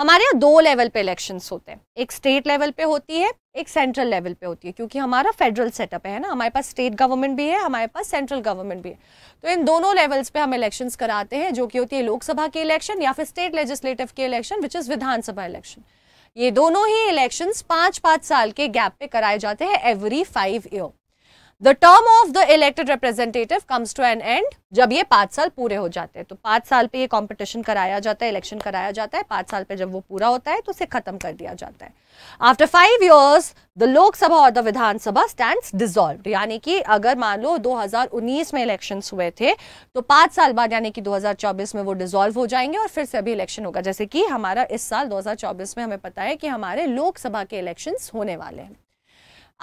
हमारे यहाँ दो लेवल पे इलेक्शंस होते हैं एक स्टेट लेवल पे होती है एक सेंट्रल लेवल पे होती है क्योंकि हमारा फेडरल सेटअप है ना हमारे पास स्टेट गवर्नमेंट भी है हमारे पास सेंट्रल गवर्नमेंट भी है तो इन दोनों लेवल्स पे हम इलेक्शंस कराते हैं जो कि होती है लोकसभा के इलेक्शन या फिर स्टेट लेजिस्लेटिव के election which is Vidhan Sabha election ये दोनों ही इलेक्शंस पाँच पाँच साल के गैप पे कराए जाते हैं every five year the term of the elected representative comes to an end जब ये पांच साल पूरे हो जाते हैं तो पांच साल पे ये कॉम्पिटिशन कराया जाता है इलेक्शन कराया जाता है पांच साल पे जब वो पूरा होता है तो उसे खत्म कर दिया जाता है after five years the Lok Sabha और द विधानसभा स्टैंड डिजोल्व यानी कि अगर मान लो 2019 में इलेक्शन हुए थे तो पांच साल बाद यानी कि 2024 में वो डिजोल्व हो जाएंगे और फिर से अभी इलेक्शन होगा जैसे कि हमारा इस साल 2024 में हमें पता है कि हमारे लोकसभा के इलेक्शन होने वाले हैं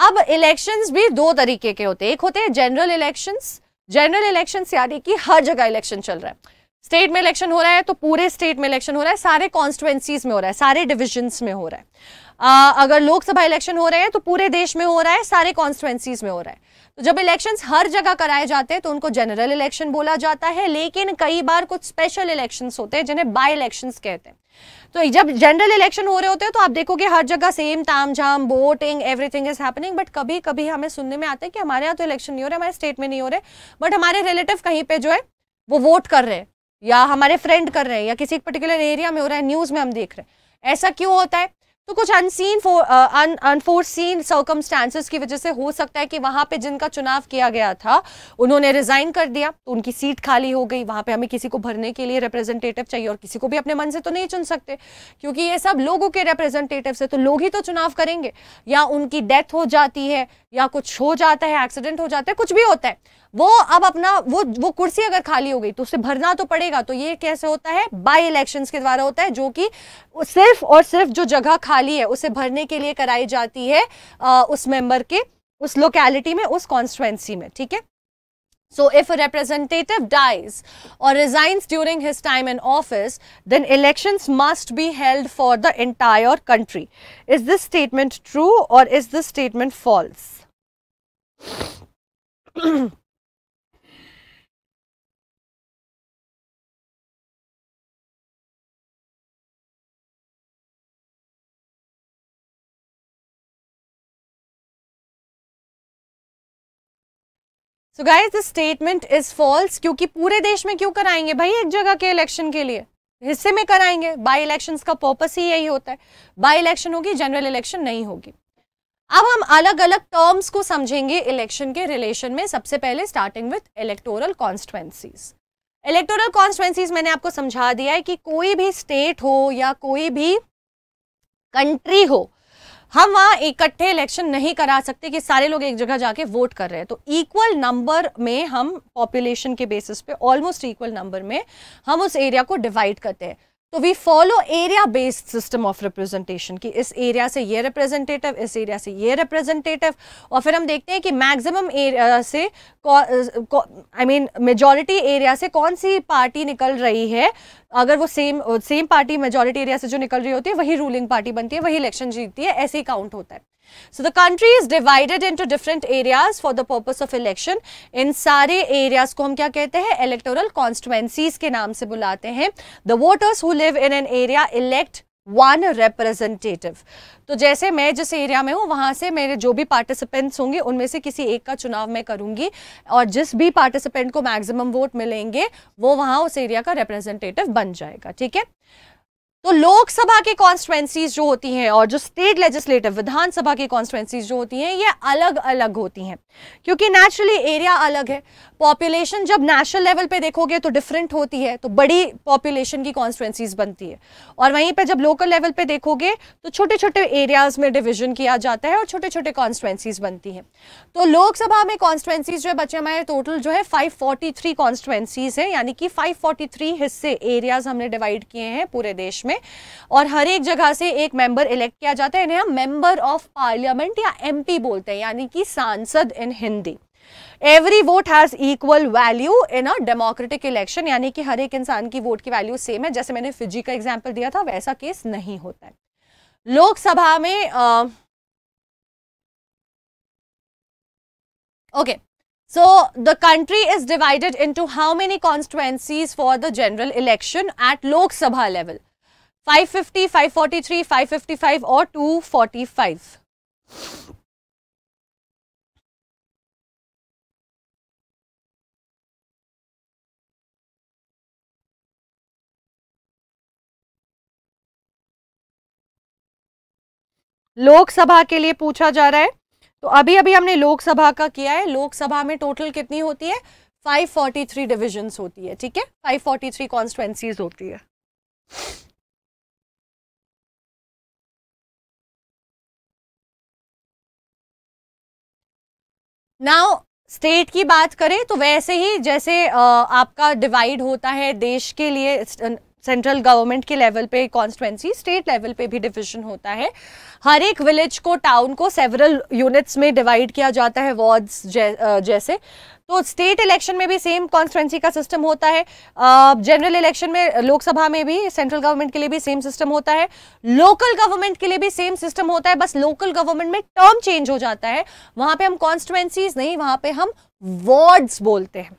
अब इलेक्शंस भी दो तरीके के होते हैं एक होते हैं जनरल इलेक्शंस जनरल इलेक्शंस यानी कि हर जगह इलेक्शन चल रहा है स्टेट में इलेक्शन हो रहा है तो पूरे स्टेट में इलेक्शन हो रहा है सारे कॉन्स्टिट्युएंसीज में हो रहा है सारे डिविजन्स में हो रहा है आ, अगर लोकसभा इलेक्शन हो रहे हैं तो पूरे देश में हो रहा है सारे कॉन्स्टिट्युएंसीज में हो रहा है तो जब इलेक्शंस हर जगह कराए जाते हैं तो उनको जनरल इलेक्शन बोला जाता है लेकिन कई बार कुछ स्पेशल इलेक्शंस होते हैं जिन्हें बाय इलेक्शंस कहते हैं तो जब जनरल इलेक्शन हो रहे होते हैं तो आप देखोगे हर जगह सेम ताम झाम voting everything is happening but कभी कभी हमें सुनने में आता है कि हमारे यहाँ तो इलेक्शन नहीं हो रहे हमारे स्टेट में नहीं हो रहे बट हमारे रिलेटिव कहीं पे जो है वो वोट कर रहे हैं या हमारे फ्रेंड कर रहे हैं या किसी एक पर्टिकुलर एरिया में हो रहा है न्यूज़ में हम देख रहे हैं ऐसा क्यों होता है तो कुछ अनसीन अनफोर्सीन सर्कमस्टांसिस की वजह से हो सकता है कि वहां पे जिनका चुनाव किया गया था उन्होंने रिजाइन कर दिया तो उनकी सीट खाली हो गई वहां पे हमें किसी को भरने के लिए रिप्रेजेंटेटिव चाहिए और किसी को भी अपने मन से तो नहीं चुन सकते क्योंकि ये सब लोगों के रिप्रेजेंटेटिव से तो लोग ही तो चुनाव करेंगे या उनकी डेथ हो जाती है या कुछ हो जाता है एक्सीडेंट हो जाता है कुछ भी होता है वो अब अपना वो वो कुर्सी अगर खाली हो गई तो उसे भरना तो पड़ेगा तो ये कैसे होता है बाय इलेक्शंस के द्वारा होता है जो कि सिर्फ और सिर्फ जो जगह खाली है उसे भरने के लिए कराई जाती है आ, उस मेंबर के उस लोकेलिटी में उस कॉन्स्टिटेंसी में ठीक है सो इफ रिप्रेजेंटेटिव डाइज और resign during his time in office then election must be held for the entire country is this statement true और is this statement false so guys this statement is false क्योंकि पूरे देश में क्यों कराएंगे भाई एक जगह के इलेक्शन के लिए हिस्से में कराएंगे बाई इलेक्शंस का पर्पस ही यही होता है बाई इलेक्शन होगी जनरल इलेक्शन नहीं होगी अब हम अलग अलग टर्म्स को समझेंगे इलेक्शन के रिलेशन में सबसे पहले starting with electoral constituencies electoral constituencies मैंने आपको समझा दिया है कि कोई भी स्टेट हो या कोई भी कंट्री हो हम वहां इकट्ठे इलेक्शन नहीं करा सकते कि सारे लोग एक जगह जाके वोट कर रहे हैं तो इक्वल नंबर में हम पॉपुलेशन के बेसिस पे ऑलमोस्ट इक्वल नंबर में हम उस एरिया को डिवाइड करते हैं तो we follow area based system of representation कि इस एरिया से ये रिप्रेजेंटेटिव इस एरिया से ये रिप्रेजेंटेटिव और फिर हम देखते हैं कि मैक्सिमम एरिया से आई मीन मेजॉरिटी एरिया से कौन सी पार्टी निकल रही है अगर वो same same party majority area से जो निकल रही होती है वही रूलिंग पार्टी बनती है वही इलेक्शन जीतती है ऐसे ही काउंट होता है So the country is divided into different areas for the purpose of election. in sare areas ko hum kya kehte hain electoral constituencies ke naam se bulate hain The voters who live in an area elect one representative तो जैसे मैं जिस area में हूँ वहाँ से मेरे जो भी पार्टिसिपेंट्स होंगे उनमें से किसी एक का चुनाव मैं करूँगी और जिस भी पार्टिसिपेंट को मैक्सिमम वोट मिलेंगे वो वहाँ उस एरिया का रिप्रेजेंटेटिव बन जाएगा ठीक है तो लोकसभा के कॉन्स्टिटेंसीज जो होती हैं और जो स्टेट लेजिस्लेटिव विधानसभा की कॉन्स्टिटेंसीज जो होती हैं ये अलग अलग होती हैं क्योंकि नेचुरली एरिया अलग है पॉपुलेशन जब नेशनल लेवल पे देखोगे तो डिफरेंट होती है तो बड़ी पॉपुलेशन की कॉन्स्टिटेंसीज बनती है और वहीं पर जब लोकल लेवल पे देखोगे तो छोटे छोटे एरियाज में डिविजन किया जाता है और छोटे छोटे कॉन्स्टिटेंसीज बनती हैं तो लोकसभा में कॉन्स्टिटेंसीज जो है बच्चे हमारे टोटल जो है फाइव फोर्टी थ्री है यानी कि फाइव फोर्टी थ्री हिस्से एरियाज हमने डिवाइड किए हैं पूरे देश में में और हर एक जगह से एक मेंबर इलेक्ट किया जाता है इन्हें हम मेंबर ऑफ पार्लियामेंट या एमपी बोलते हैं यानी कि सांसद in Hindi every vote has equal value in a democratic election यानी कि हर एक इंसान की वोट की वैल्यू सेम है जैसे मैंने फिजी का एग्जाम्पल दिया था वैसा केस नहीं होता है लोकसभा में okay so the country is divided into how many constituencies for the general election at lok sabha level 550, 543, 555 और 245. लोकसभा के लिए पूछा जा रहा है तो अभी अभी हमने लोकसभा का किया है लोकसभा में टोटल कितनी होती है 543 डिविजन्स होती है ठीक है 543 कॉन्स्टिट्युएंसीज होती है नाउ स्टेट की बात करें तो वैसे ही जैसे आपका डिवाइड होता है देश के लिए सेंट्रल गवर्नमेंट के लेवल पे कॉन्स्टिटेंसी स्टेट लेवल पे भी डिविजन होता है हर एक विलेज को टाउन को सेवरल यूनिट्स में डिवाइड किया जाता है वार्ड्स जै, जैसे तो स्टेट इलेक्शन में भी सेम कॉन्स्टिट्युएंसी का सिस्टम होता है जनरल इलेक्शन में लोकसभा में भी सेंट्रल गवर्नमेंट के लिए भी सेम सिस्टम होता है लोकल गवर्नमेंट के लिए भी सेम सिस्टम होता है बस लोकल गवर्नमेंट में टर्म चेंज हो जाता है वहां पे हम कॉन्स्टिट्युएंसीज नहीं वहां पे हम वार्ड्स बोलते हैं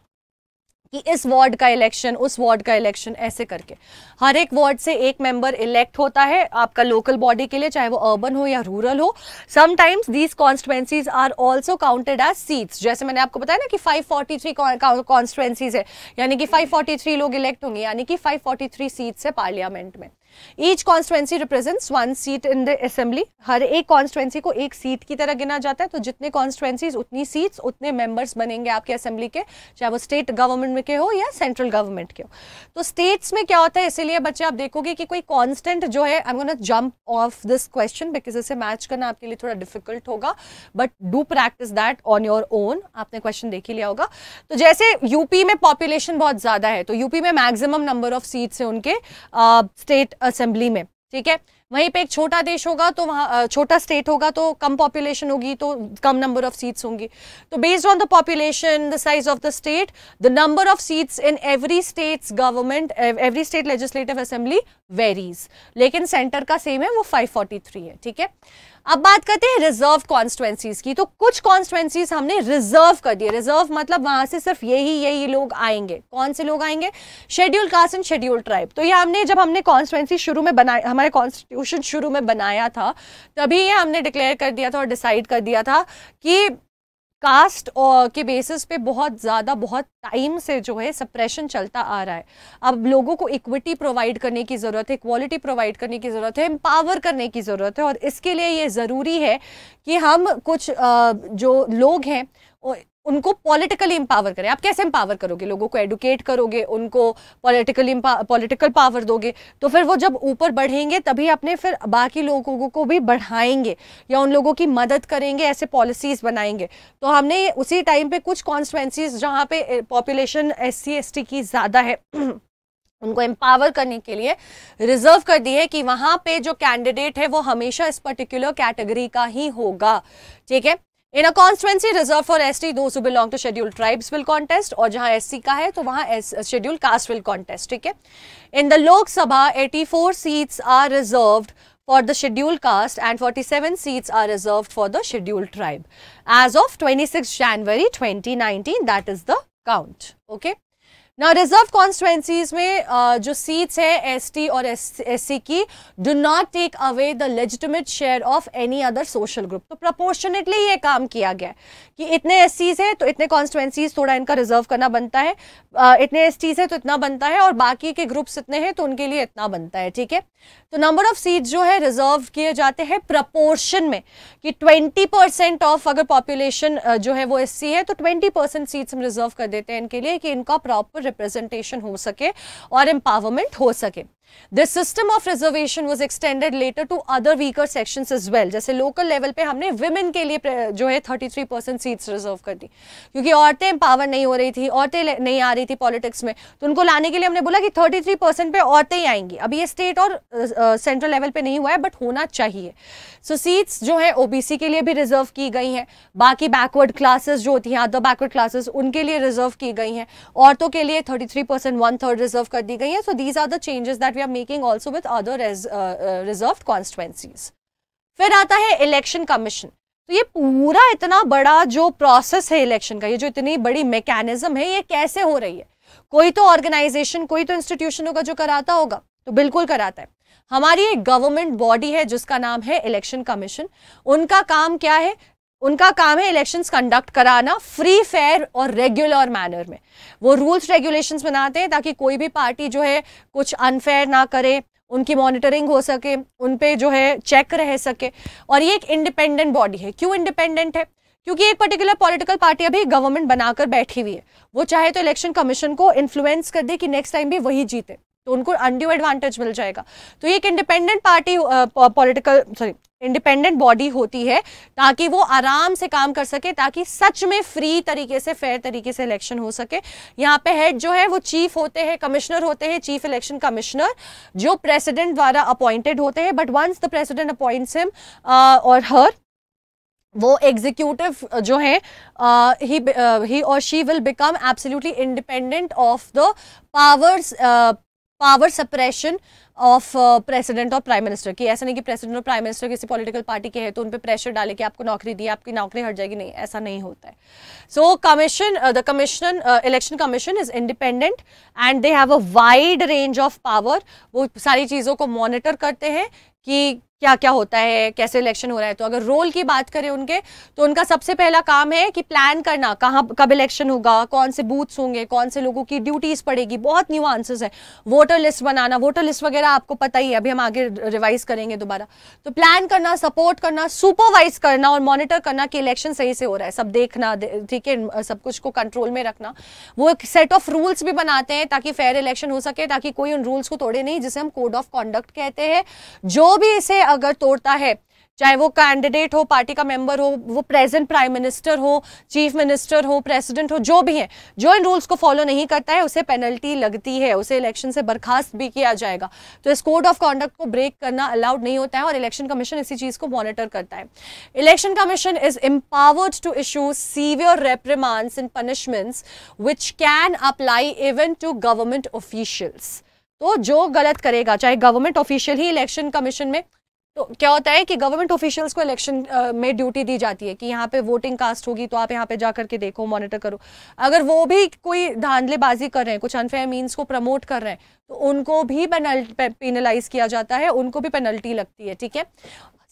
कि इस वार्ड का इलेक्शन उस वार्ड का इलेक्शन ऐसे करके हर एक वार्ड से एक मेंबर इलेक्ट होता है आपका लोकल बॉडी के लिए चाहे वो अर्बन हो या रूरल हो sometimes these constituencies are also counted as seats जैसे मैंने आपको बताया ना कि 543 कॉन्स्टिट्युएंसीज है यानी कि 543 लोग इलेक्ट होंगे यानी कि 543 सीट्स है पार्लियामेंट में each constituency represents one seat in the assembly हर एक कॉन्स्टिट्युएंसी को एक सीट की तरह गिना जाता है तो जितने कॉन्स्टिट्युएंसीज उतनी सीट्स उतने मेंबर्स बनेंगे आपके असेंबली के चाहे वो स्टेट गवर्नमेंट में के हो या सेंट्रल गवर्नमेंट के हो तो स्टेट्स में क्या होता है इसीलिए बच्चे आप देखोगे कि कोई कॉन्स्टेंट जो है I am gonna jump off this question because इसे मैच करना आपके लिए थोड़ा डिफिकल्ट होगा but do practice that on your own आपने क्वेश्चन देख ही लिया होगा तो जैसे यूपी में पॉपुलेशन बहुत ज्यादा है तो यूपी में मैक्सिमम नंबर ऑफ सीट्स है उनके स्टेट असेंबली में ठीक है वहीं पे एक छोटा देश होगा तो वहाँ छोटा स्टेट होगा तो कम पॉपुलेशन होगी तो कम नंबर ऑफ सीट्स होंगी तो based on the population the size of the state the number of seats in every states government every state legislative assembly varies लेकिन सेंटर का सेम है वो 543 है ठीक है अब बात करते हैं रिजर्व कॉन्स्टिटेंसीज की तो कुछ कॉन्स्टिटेंसीज हमने रिजर्व कर दिए रिजर्व मतलब वहां से सिर्फ यही यही लोग आएंगे कौन से लोग आएंगे schedule caste and schedule tribe तो ये हमने जब हमने कॉन्स्टिटेंसी शुरू में बनाया हमारे कॉन्स्टिट्यूशन शुरू में बनाया था तभी ये हमने डिक्लेयर कर दिया था और डिसाइड कर दिया था कि कास्ट uh, के बेसिस पे बहुत ज़्यादा बहुत टाइम से जो है सप्रेशन चलता आ रहा है अब लोगों को इक्विटी प्रोवाइड करने की ज़रूरत है इक्वालिटी प्रोवाइड करने की ज़रूरत है एम्पावर करने की ज़रूरत है और इसके लिए ये ज़रूरी है कि हम कुछ uh, जो लोग हैं उनको पॉलिटिकली एम्पावर करें आप कैसे एम्पावर करोगे लोगों को एडुकेट करोगे उनको पॉलिटिकली पॉलिटिकल पावर दोगे तो फिर वो जब ऊपर बढ़ेंगे तभी अपने फिर बाकी लोगों को भी बढ़ाएंगे या उन लोगों की मदद करेंगे ऐसे पॉलिसीज़ बनाएंगे तो हमने उसी टाइम पे कुछ कॉन्स्टिटेंसीज जहाँ पे पॉपुलेशन एस सी की ज़्यादा है उनको एम्पावर करने के लिए रिजर्व कर दी है कि वहाँ पे जो कैंडिडेट है वो हमेशा इस पर्टिकुलर कैटेगरी का ही होगा ठीक है In a constituency reserved for ST, those who belong to scheduled tribes will contest or jahan SC ka hai, to wahan scheduled caste will contest, hai? In the Lok Sabha, 84 seats are reserved for the scheduled Cast and 47 seats are reserved for the scheduled tribe. As of 26 January 2019, that is the count, okay? ना reserve constituencies में uh, जो seats हैं ST और SC की do not take away the legitimate share of any other social group तो proportionately ये काम किया गया है कि इतने एस है तो इतने कॉन्स्टिटेंसीज थोड़ा इनका रिजर्व करना बनता है इतने एस है तो इतना बनता है और बाकी के ग्रुप्स इतने हैं तो उनके लिए इतना बनता है ठीक है तो नंबर ऑफ सीट जो है रिजर्व किए जाते हैं प्रपोर्शन में कि ट्वेंटी परसेंट ऑफ अगर पॉपुलेशन जो है वो एस है तो ट्वेंटी परसेंट सीट्स हम रिजर्व कर देते हैं इनके लिए कि इनका प्रॉपर रिप्रेजेंटेशन हो सके और एम्पावरमेंट हो सके the system of reservation was extended later to other weaker section is well जैसे लोकल लेवल पे हमने वुमेन के लिए जो है थ्री परसेंट सीट्स रिजर्व कर दी क्योंकि औरतें एम्पावर नहीं हो रही थी औरतें नहीं आ रही थी पॉलिटिक्स में तो उनको लाने के लिए हमने बोला कि थर्टी थ्री परसेंट पर औरतें ही आएंगी अभी ये स्टेट और सेंट्रल uh, लेवल पर नहीं हुआ है बट होना चाहिए सो so, सीट्स जो है ओबीसी के लिए भी रिजर्व की गई हैं बाकी बैकवर्ड क्लासेस जो होती हैं अदर बैकवर्ड क्लासेस उनके लिए रिजर्व की गई हैं औरतों के लिए thirty three percent one third reserve कर दी गई है so these are the changes that we are making also with other reserve constituencies फिर आता है इलेक्शन कमीशन तो ये पूरा इतना बड़ा जो प्रोसेस है इलेक्शन का ये जो इतनी बड़ी मैकेनिज्म है ये कैसे हो रही है कोई तो ऑर्गेनाइजेशन कोई तो इंस्टीट्यूशन होगा जो कराता होगा तो बिल्कुल कराता है हमारी एक गवर्नमेंट बॉडी है जिसका नाम है इलेक्शन कमीशन उनका काम क्या है उनका काम है इलेक्शंस कंडक्ट कराना फ्री फेयर और रेगुलर मैनर में वो रूल्स रेगुलेशंस बनाते हैं ताकि कोई भी पार्टी जो है कुछ अनफेयर ना करे उनकी मॉनिटरिंग हो सके उन पर जो है चेक रह सके और ये एक इंडिपेंडेंट बॉडी है क्यों इंडिपेंडेंट है क्योंकि एक पर्टिकुलर पॉलिटिकल पार्टी अभी गवर्नमेंट बनाकर बैठी हुई है वो चाहे तो इलेक्शन कमीशन को इन्फ्लुएंस कर दे कि नेक्स्ट टाइम भी वही जीते तो उनको अनड्यू एडवांटेज मिल जाएगा तो ये एक independent party political sorry independent body होती है ताकि वो आराम से काम कर सके ताकि सच में फ्री तरीके से फेयर तरीके से इलेक्शन हो सके यहाँ पे हेड जो है वो चीफ होते हैं कमिश्नर होते हैं चीफ इलेक्शन कमिश्नर जो प्रेसिडेंट द्वारा अपॉइंटेड होते हैं but once the president appoints him or her वो एग्जीक्यूटिव जो है he he or she will become absolutely independent of the powers power suppression of president और प्राइम मिनिस्टर की ऐसा नहीं कि प्रेसिडेंट और प्राइम मिनिस्टर किसी पॉलिटिकल पार्टी के हैं तो उन पर प्रेशर डाले कि आपको नौकरी दी आपकी नौकरी हट जाएगी नहीं ऐसा नहीं होता है so commission the commissioner election commission is independent and they have a wide range of power वो सारी चीज़ों को मॉनिटर करते हैं कि क्या क्या होता है कैसे इलेक्शन हो रहा है तो अगर रोल की बात करें उनके तो उनका सबसे पहला काम है कि प्लान करना कहाँ कब इलेक्शन होगा कौन से बूथ्स होंगे कौन से लोगों की ड्यूटीज पड़ेगी बहुत न्यू आंसर्स है वोटर लिस्ट बनाना वोटर लिस्ट वगैरह आपको पता ही है अभी हम आगे रिवाइज करेंगे दोबारा तो प्लान करना सपोर्ट करना सुपरवाइज करना और मॉनिटर करना कि इलेक्शन सही से हो रहा है सब देखना ठीक है सब कुछ को कंट्रोल में रखना वो एक सेट ऑफ रूल्स भी बनाते हैं ताकि फेयर इलेक्शन हो सके ताकि कोई उन रूल्स को तोड़े नहीं जिसे हम कोड ऑफ कॉन्डक्ट कहते हैं जो भी इसे अगर तोड़ता है चाहे वो कैंडिडेट हो पार्टी का मेंबर हो वो प्रेजेंट प्राइम मिनिस्टर हो चीफ मिनिस्टर हो प्रेसिडेंट हो जो भी है जो इन रूल्स को फॉलो नहीं करता है उसे पेनल्टी लगती है उसे इलेक्शन से बर्खास्त भी किया जाएगा तो इस कोड ऑफ कॉन्डक्ट को ब्रेक करना अलाउड नहीं होता है और इलेक्शन कमीशन इसी चीज़ को मॉनिटर करता है election commission is empowered to issue severe reprimands and punishments which can apply even to government officials तो जो गलत करेगा चाहे गवर्नमेंट ऑफिशियल ही इलेक्शन कमीशन में तो क्या होता है कि गवर्नमेंट ऑफिशियल्स को इलेक्शन uh, में ड्यूटी दी जाती है कि यहाँ पे वोटिंग कास्ट होगी तो आप यहाँ पे जा करके देखो मॉनिटर करो अगर वो भी कोई धांधलेबाजी कर रहे हैं कुछ अनफेयर मीन्स को प्रमोट कर रहे हैं तो उनको भी पेनल्टी पेनलाइज किया जाता है उनको भी पेनल्टी लगती है ठीक है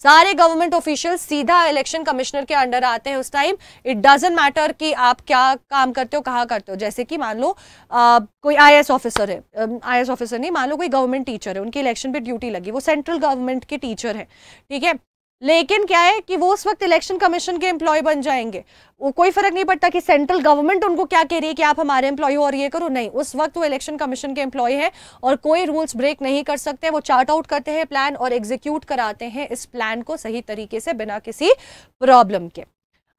सारे गवर्नमेंट ऑफिशियल सीधा इलेक्शन कमिश्नर के अंडर आते हैं उस टाइम इट डजेंट मैटर कि आप क्या काम करते हो कहाँ करते हो जैसे कि मान लो आ, कोई आई ऑफिसर है आई ऑफिसर नहीं मान लो कोई गवर्नमेंट टीचर है उनकी इलेक्शन पे ड्यूटी लगी वो सेंट्रल गवर्नमेंट के टीचर है ठीक है लेकिन क्या है कि वो उस वक्त इलेक्शन कमीशन के एम्प्लॉय बन जाएंगे वो कोई फर्क नहीं पड़ता कि सेंट्रल गवर्नमेंट उनको क्या कह रही है कि आप हमारे एम्प्लॉय हो और ये करो नहीं उस वक्त वो इलेक्शन कमीशन के एम्प्लॉय है और कोई रूल्स ब्रेक नहीं कर सकते वो चार्ट आउट करते हैं प्लान और एग्जीक्यूट कराते हैं इस प्लान को सही तरीके से बिना किसी प्रॉब्लम के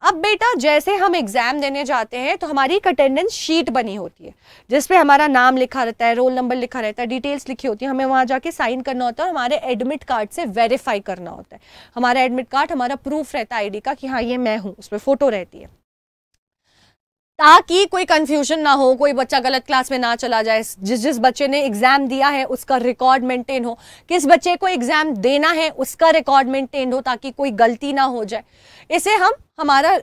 अब बेटा जैसे हम एग्जाम देने जाते हैं तो हमारी एक अटेंडेंस शीट बनी होती है जिसपे हमारा नाम लिखा रहता है रोल नंबर लिखा रहता है डिटेल्स लिखी होती है हमें वहाँ जाके साइन करना होता है और हमारे एडमिट कार्ड से वेरीफाई करना होता है हमारा एडमिट कार्ड हमारा प्रूफ रहता है आई का कि हाँ ये मैं हूँ उस पर फोटो रहती है ताकि कोई कंफ्यूजन ना हो कोई बच्चा गलत क्लास में ना चला जाए जिस जिस बच्चे ने एग्जाम दिया है उसका रिकॉर्ड मेंटेन हो किस बच्चे को एग्जाम देना है उसका रिकॉर्ड मेंटेन हो ताकि कोई गलती ना हो जाए इसे हम हमारा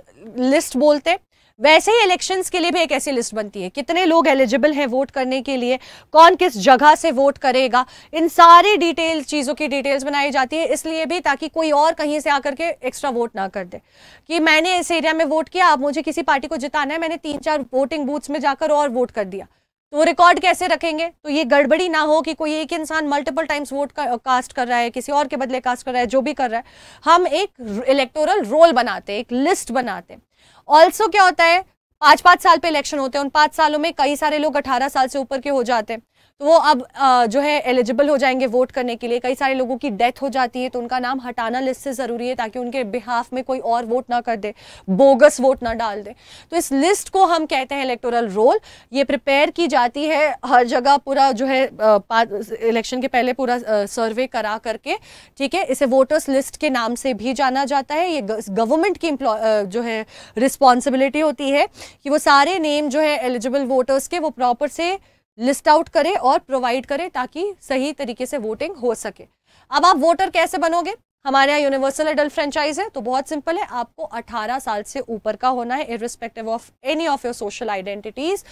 लिस्ट बोलते हैं वैसे ही इलेक्शंस के लिए भी एक ऐसी लिस्ट बनती है कितने लोग एलिजिबल हैं वोट करने के लिए कौन किस जगह से वोट करेगा इन सारी डिटेल चीज़ों की डिटेल्स बनाई जाती है इसलिए भी ताकि कोई और कहीं से आकर के एक्स्ट्रा वोट ना कर दे कि मैंने इस एरिया में वोट किया आप मुझे किसी पार्टी को जिताना है मैंने तीन चार वोटिंग बूथ्स में जाकर और वोट कर दिया तो रिकॉर्ड कैसे रखेंगे तो ये गड़बड़ी ना हो कि कोई एक इंसान मल्टीपल टाइम्स वोट का, कास्ट कर रहा है किसी और के बदले कास्ट कर रहा है जो भी कर रहा है हम एक इलेक्टोरल रोल बनाते एक लिस्ट बनाते हैं ऑल्सो क्या होता है पाँच पाँच साल पे इलेक्शन होते हैं उन पाँच सालों में कई सारे लोग अठारह साल से ऊपर के हो जाते हैं तो वो अब जो है एलिजिबल हो जाएंगे वोट करने के लिए कई सारे लोगों की डेथ हो जाती है तो उनका नाम हटाना लिस्ट से ज़रूरी है ताकि उनके बिहाफ में कोई और वोट ना कर दे बोगस वोट ना डाल दे तो इस लिस्ट को हम कहते हैं इलेक्टोरल रोल ये प्रिपेयर की जाती है हर जगह पूरा जो है इलेक्शन के पहले पूरा सर्वे करा करके ठीक है इसे वोटर्स लिस्ट के नाम से भी जाना जाता है ये गवर्नमेंट की जो है रिस्पॉन्सिबिलिटी होती है कि वो सारे नेम जो है एलिजिबल वोटर्स के वो प्रॉपर से लिस्ट आउट करें और प्रोवाइड करें ताकि सही तरीके से वोटिंग हो सके अब आप वोटर कैसे बनोगे हमारे यहाँ यूनिवर्सल एडल्ट फ्रेंचाइज है तो बहुत सिंपल है आपको 18 साल से ऊपर का होना है irrespective of any of your social identities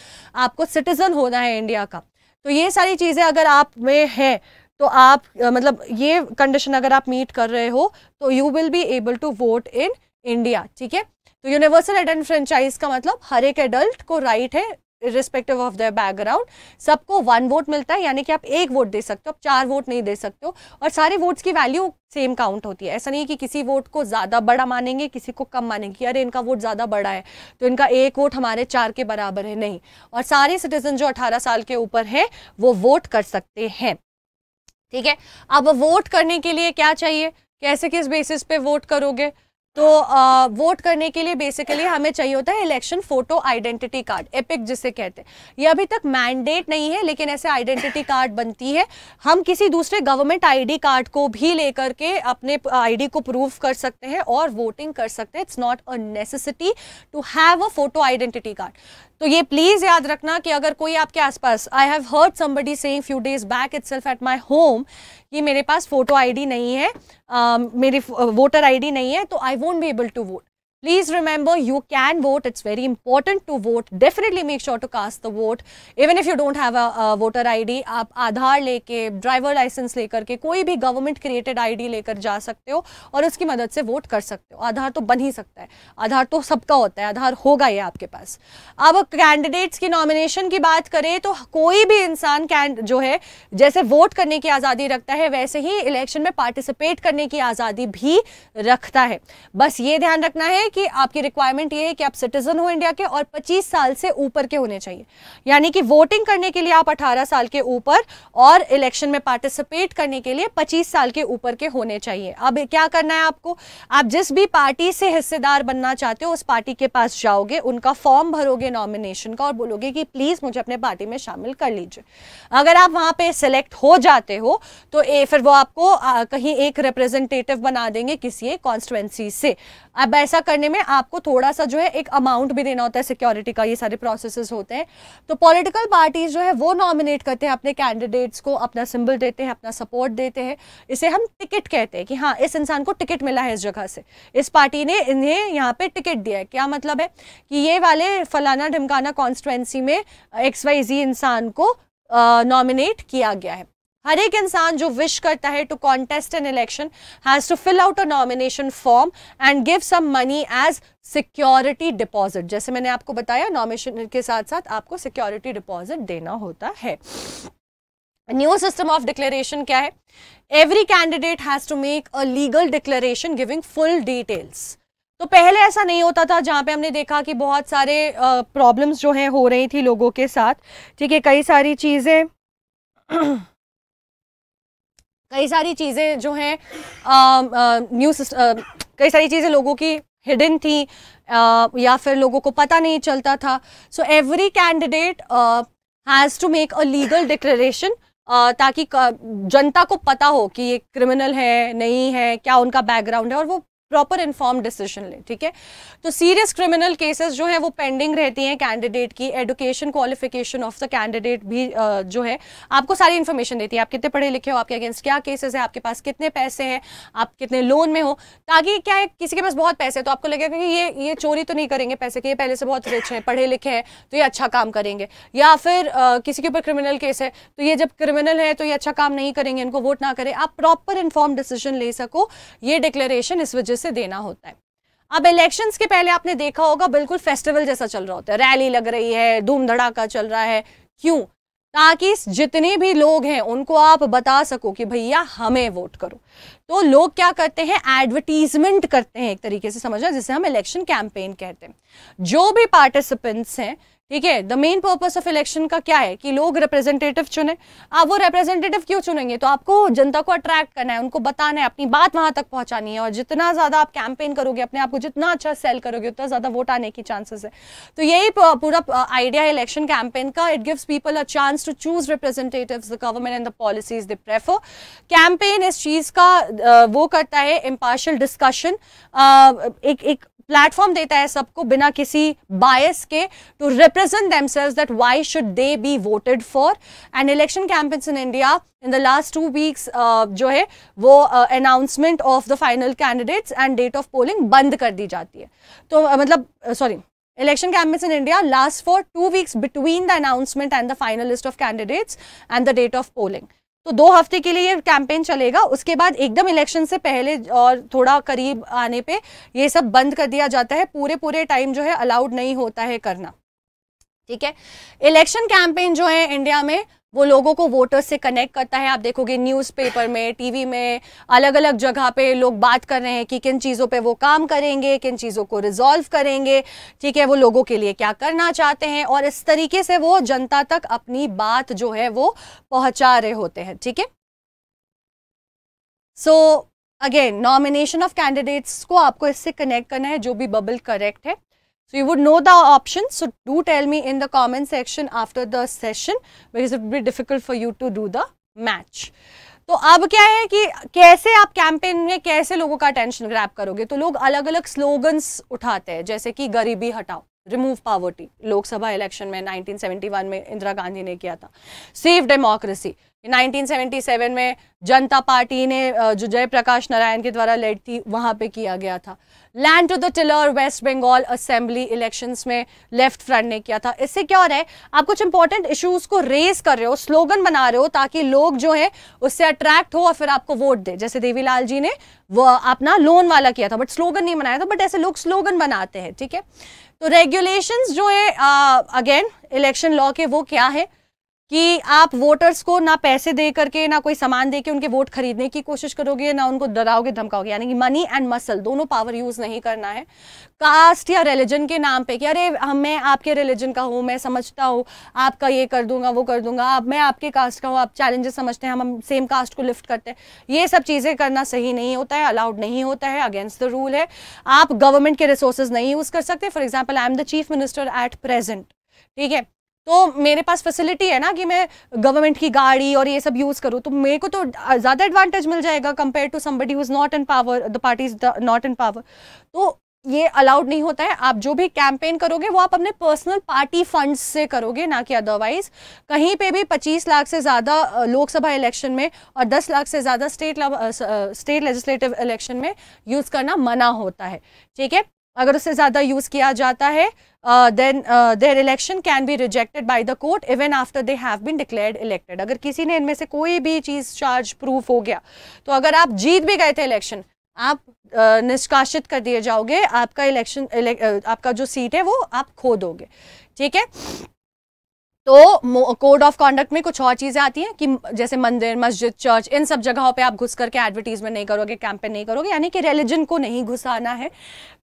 आपको सिटीजन होना है इंडिया का तो ये सारी चीज़ें अगर आप में है तो आप मतलब ये कंडीशन अगर आप मीट कर रहे हो तो you will be able to vote in India ठीक है तो यूनिवर्सल एडल्ट फ्रेंचाइज का मतलब हर एक एडल्ट को राइट है रिस्पेक्टिव ऑफ देयर बैकग्राउंड सबको वन वोट मिलता है यानी कि आप एक वोट दे सकते हो आप चार वोट नहीं दे सकते हो और सारे वोट्स की वैल्यू सेम काउंट होती है ऐसा नहीं कि किसी वोट को ज़्यादा बड़ा मानेंगे किसी को कम मानेंगे अरे इनका वोट ज़्यादा बड़ा है तो इनका एक वोट हमारे चार के बराबर है नहीं और सारे सिटीजन जो अठारह साल के ऊपर हैं वो वोट कर सकते हैं ठीक है अब वोट करने के लिए क्या चाहिए कैसे किस बेसिस पे वोट करोगे तो आ, वोट करने के लिए बेसिकली हमें चाहिए होता है election photo identity card EPIC जिसे कहते हैं ये अभी तक मैंडेट नहीं है लेकिन ऐसे आइडेंटिटी कार्ड बनती है हम किसी दूसरे गवर्नमेंट आईडी कार्ड को भी लेकर के अपने आईडी को प्रूव कर सकते हैं और वोटिंग कर सकते हैं it's not a necessity to have a photo identity card तो ये प्लीज याद रखना कि अगर कोई आपके आसपास I have heard somebody saying few days back itself at my home ये मेरे पास फोटो आईडी नहीं है uh, मेरी वोटर आईडी नहीं है तो I won't be able to vote please remember you can vote it's very important to vote definitely make sure to cast the vote even if you don't have a, a voter आप आधार लेके driver licence लेकर के कोई भी government created ID लेकर जा सकते हो और उसकी मदद से वोट कर सकते हो आधार तो बन ही सकता है आधार तो सबका होता है आधार होगा ये आपके पास अब कैंडिडेट्स की नॉमिनेशन की बात करें तो कोई भी इंसान कैंड जो है जैसे वोट करने की आज़ादी रखता है वैसे ही इलेक्शन में पार्टिसिपेट करने की आज़ादी भी रखता है बस ये ध्यान रखना है कि आपकी रिक्वायरमेंट ये है कि आप सिटीजन हो इंडिया के और 25 साल से ऊपर के होने चाहिए यानी कि वोटिंग करने के लिए आप 18 साल के ऊपर और इलेक्शन में पार्टिसिपेट करने के लिए 25 साल के ऊपर के होने चाहिए अब क्या करना है आपको आप जिस भी पार्टी से हिस्सेदार बनना चाहते हो उस पार्टी के पास जाओगे उनका फॉर्म भरोगे नॉमिनेशन का और बोलोगे कि प्लीज मुझे अपने पार्टी में शामिल कर लीजिए अगर आप वहां पर सिलेक्ट हो जाते हो तो ए, फिर वो आपको आ, कहीं एक रिप्रेजेंटेटिव बना देंगे किसी एक कॉन्स्टिट्युएंसी से अब ऐसा करने में आपको थोड़ा सा जो है एक अमाउंट भी देना होता है सिक्योरिटी का ये सारे प्रोसेसेस होते हैं तो पॉलिटिकल पार्टीज जो है वो नॉमिनेट करते हैं अपने कैंडिडेट्स को अपना सिंबल देते हैं अपना सपोर्ट देते हैं इसे हम टिकट कहते हैं कि हाँ इस इंसान को टिकट मिला है इस जगह से इस पार्टी ने इन्हें यहाँ पे टिकट दिया है क्या मतलब है कि ये वाले फलाना ढमकाना कॉन्स्टिट्युएंसी में एक्स वाई जी इंसान को नॉमिनेट किया गया है हर एक इंसान जो विश करता है to contest an election has to fill out a nomination form and give some money as security deposit जैसे मैंने आपको बताया नॉमिनेशन के साथ साथ आपको सिक्योरिटी डिपॉजिट देना होता है न्यू सिस्टम ऑफ डिक्लेरेशन क्या है every candidate has to make a legal declaration giving full details तो पहले ऐसा नहीं होता था जहाँ पे हमने देखा कि बहुत सारे प्रॉब्लम्स जो हैं हो रही थी लोगों के साथ ठीक है कई सारी चीज़ें कई सारी चीज़ें जो हैं न्यूज़ कई सारी चीज़ें लोगों की हिडन थी आ, या फिर लोगों को पता नहीं चलता था so every candidate has to make a legal declaration ताकि जनता को पता हो कि ये क्रिमिनल है नहीं है क्या उनका बैकग्राउंड है और वो प्रॉपर इन्फॉर्म डिसीजन लें ठीक है तो सीरियस क्रिमिनल केसेस जो है वो पेंडिंग रहती हैं कैंडिडेट की education qualification of the candidate भी uh, जो है आपको सारी इन्फॉर्मेशन देती है आप कितने पढ़े लिखे हो आपके अगेंस्ट क्या केसेस है आपके पास कितने पैसे हैं आप कितने लोन में हो ताकि क्या है किसी के पास बहुत पैसे हैं तो आपको लगेगा कि ये ये चोरी तो नहीं करेंगे पैसे के ये पहले से बहुत रिच हैं पढ़े लिखे हैं तो ये अच्छा काम करेंगे या फिर uh, किसी के ऊपर क्रिमिनल केस है तो ये जब क्रिमिनल है तो ये अच्छा काम नहीं करेंगे इनको वोट ना करें आप प्रॉपर इन्फॉर्म डिसीजन ले सको ये डिक्लेरेशन इस वजह से देना होता है अब इलेक्शंस के पहले आपने देखा होगा बिल्कुल फेस्टिवल जैसा चल रहा होता है रैली लग रही है धूम धड़ाका चल रहा है क्यों ताकि जितने भी लोग हैं उनको आप बता सको कि भैया हमें वोट करो तो लोग क्या करते हैं एडवर्टीजमेंट करते हैं एक तरीके से समझना जिसे हम इलेक्शन कैंपेन कहते हैं जो भी पार्टिसिपेंट्स हैं ठीक है the main purpose of election का क्या है कि लोग रिप्रेजेंटेटिव चुने आप वो रिप्रेजेंटेटिव क्यों चुनेंगे तो आपको जनता को अट्रैक्ट करना है उनको बताना है अपनी बात वहां तक पहुंचानी है और जितना ज्यादा आप कैंपेन करोगे अपने आप को जितना अच्छा सेल करोगे उतना ज्यादा वोट आने की चांसेस है तो यही पूरा आइडिया है इलेक्शन कैंपेन का it gives people a chance to choose representative the government and the policies they prefer campaign इस चीज का वो करता है इम्पार्शल डिस्कशन एक एक प्लेटफॉर्म देता है सबको बिना किसी बायस के to represent themselves that why should they be voted for and election campaigns in India in the last two weeks जो है वो announcement of the final candidates and date of polling बंद कर दी जाती है तो uh, मतलब sorry uh, election campaigns in india last for 2 weeks between the announcement and the final list of candidates and the date of polling तो दो हफ्ते के लिए ये कैंपेन चलेगा उसके बाद एकदम इलेक्शन से पहले और थोड़ा करीब आने पे ये सब बंद कर दिया जाता है पूरे पूरे टाइम जो है अलाउड नहीं होता है करना ठीक है इलेक्शन कैंपेन जो है इंडिया में वो लोगों को वोटर्स से कनेक्ट करता है आप देखोगे न्यूज़पेपर में टीवी में अलग अलग जगह पे लोग बात कर रहे हैं कि किन चीज़ों पे वो काम करेंगे किन चीज़ों को रिजॉल्व करेंगे ठीक है वो लोगों के लिए क्या करना चाहते हैं और इस तरीके से वो जनता तक अपनी बात जो है वो पहुंचा रहे होते हैं ठीक है so again nomination of candidates को आपको इससे कनेक्ट करना है जो भी बबल करेक्ट है So you would know the options. So do tell me in the comment section after the session because it would be difficult for you to do the match. तो अब क्या है कि कैसे आप कैंपेन में कैसे लोगों का अटेंशन ग्रैप करोगे तो लोग अलग अलग स्लोगन्स उठाते हैं जैसे कि गरीबी हटाओ रिमूव पावर्टी लोकसभा इलेक्शन में 1971 में इंदिरा गांधी ने किया था सेव डेमोक्रेसी 1977 में जनता पार्टी ने जो जयप्रकाश नारायण के द्वारा लेट थी वहाँ पे किया गया था land to the tiller West Bengal assembly elections में लेफ्ट फ्रंट ने किया था इससे क्या हो रहा है आप कुछ इंपॉर्टेंट इश्यूज को रेज कर रहे हो स्लोगन बना रहे हो ताकि लोग जो है उससे अट्रैक्ट हो और फिर आपको वोट दे जैसे देवीलाल जी ने वो अपना लोन वाला किया था बट स्लोगन नहीं बनाया था बट ऐसे लोग स्लोगन बनाते हैं ठीक है तो रेगुलेशंस जो है अगेन इलेक्शन लॉ के वो क्या है कि आप वोटर्स को ना पैसे दे करके ना कोई सामान दे के उनके वोट खरीदने की कोशिश करोगे ना उनको डराओगे धमकाओगे यानी कि मनी एंड मसल दोनों पावर यूज नहीं करना है कास्ट या रिलीजन के नाम पे कि अरे मैं आपके रिलीजन का हूँ मैं समझता हूँ आपका ये कर दूंगा वो कर दूंगा आप मैं आपके कास्ट का हूँ आप चैलेंजेस समझते हैं हम सेम कास्ट को लिफ्ट करते हैं ये सब चीज़ें करना सही नहीं होता है अलाउड नहीं होता है अगेंस्ट द रूल है आप गवर्नमेंट के रिसोर्सेज नहीं यूज़ कर सकते for example I am the chief minister at present ठीक है तो मेरे पास फैसिलिटी है ना कि मैं गवर्नमेंट की गाड़ी और ये सब यूज़ करूँ तो मेरे को तो ज़्यादा एडवांटेज मिल जाएगा compare to somebody who is not in power the party is not in power तो ये अलाउड नहीं होता है आप जो भी कैंपेन करोगे वो आप अपने पर्सनल पार्टी फंड्स से करोगे ना कि अदरवाइज कहीं पे भी 25 लाख से ज़्यादा लोकसभा इलेक्शन में और 10 लाख से ज़्यादा स्टेट स्टेट लेजिस्लेटिव इलेक्शन में यूज़ करना मना होता है ठीक है अगर उससे ज़्यादा यूज़ किया जाता है uh, then uh, their election can be rejected by the court even after they have been declared elected agar kisi ne inme se koi bhi cheez charge proof ho gaya to agar aap jeet bhi gaye the election आप uh, निष्कासित कर दिए जाओगे आपका election आपका जो seat है वो आप खो दोगे ठीक है तो कोड ऑफ कॉन्डक्ट में कुछ और चीज़ें आती हैं कि जैसे मंदिर मस्जिद चर्च इन सब जगहों पे आप घुस करके एडवर्टीजमेंट नहीं करोगे कैंपेन नहीं करोगे यानी कि रिलीजन को नहीं घुसाना है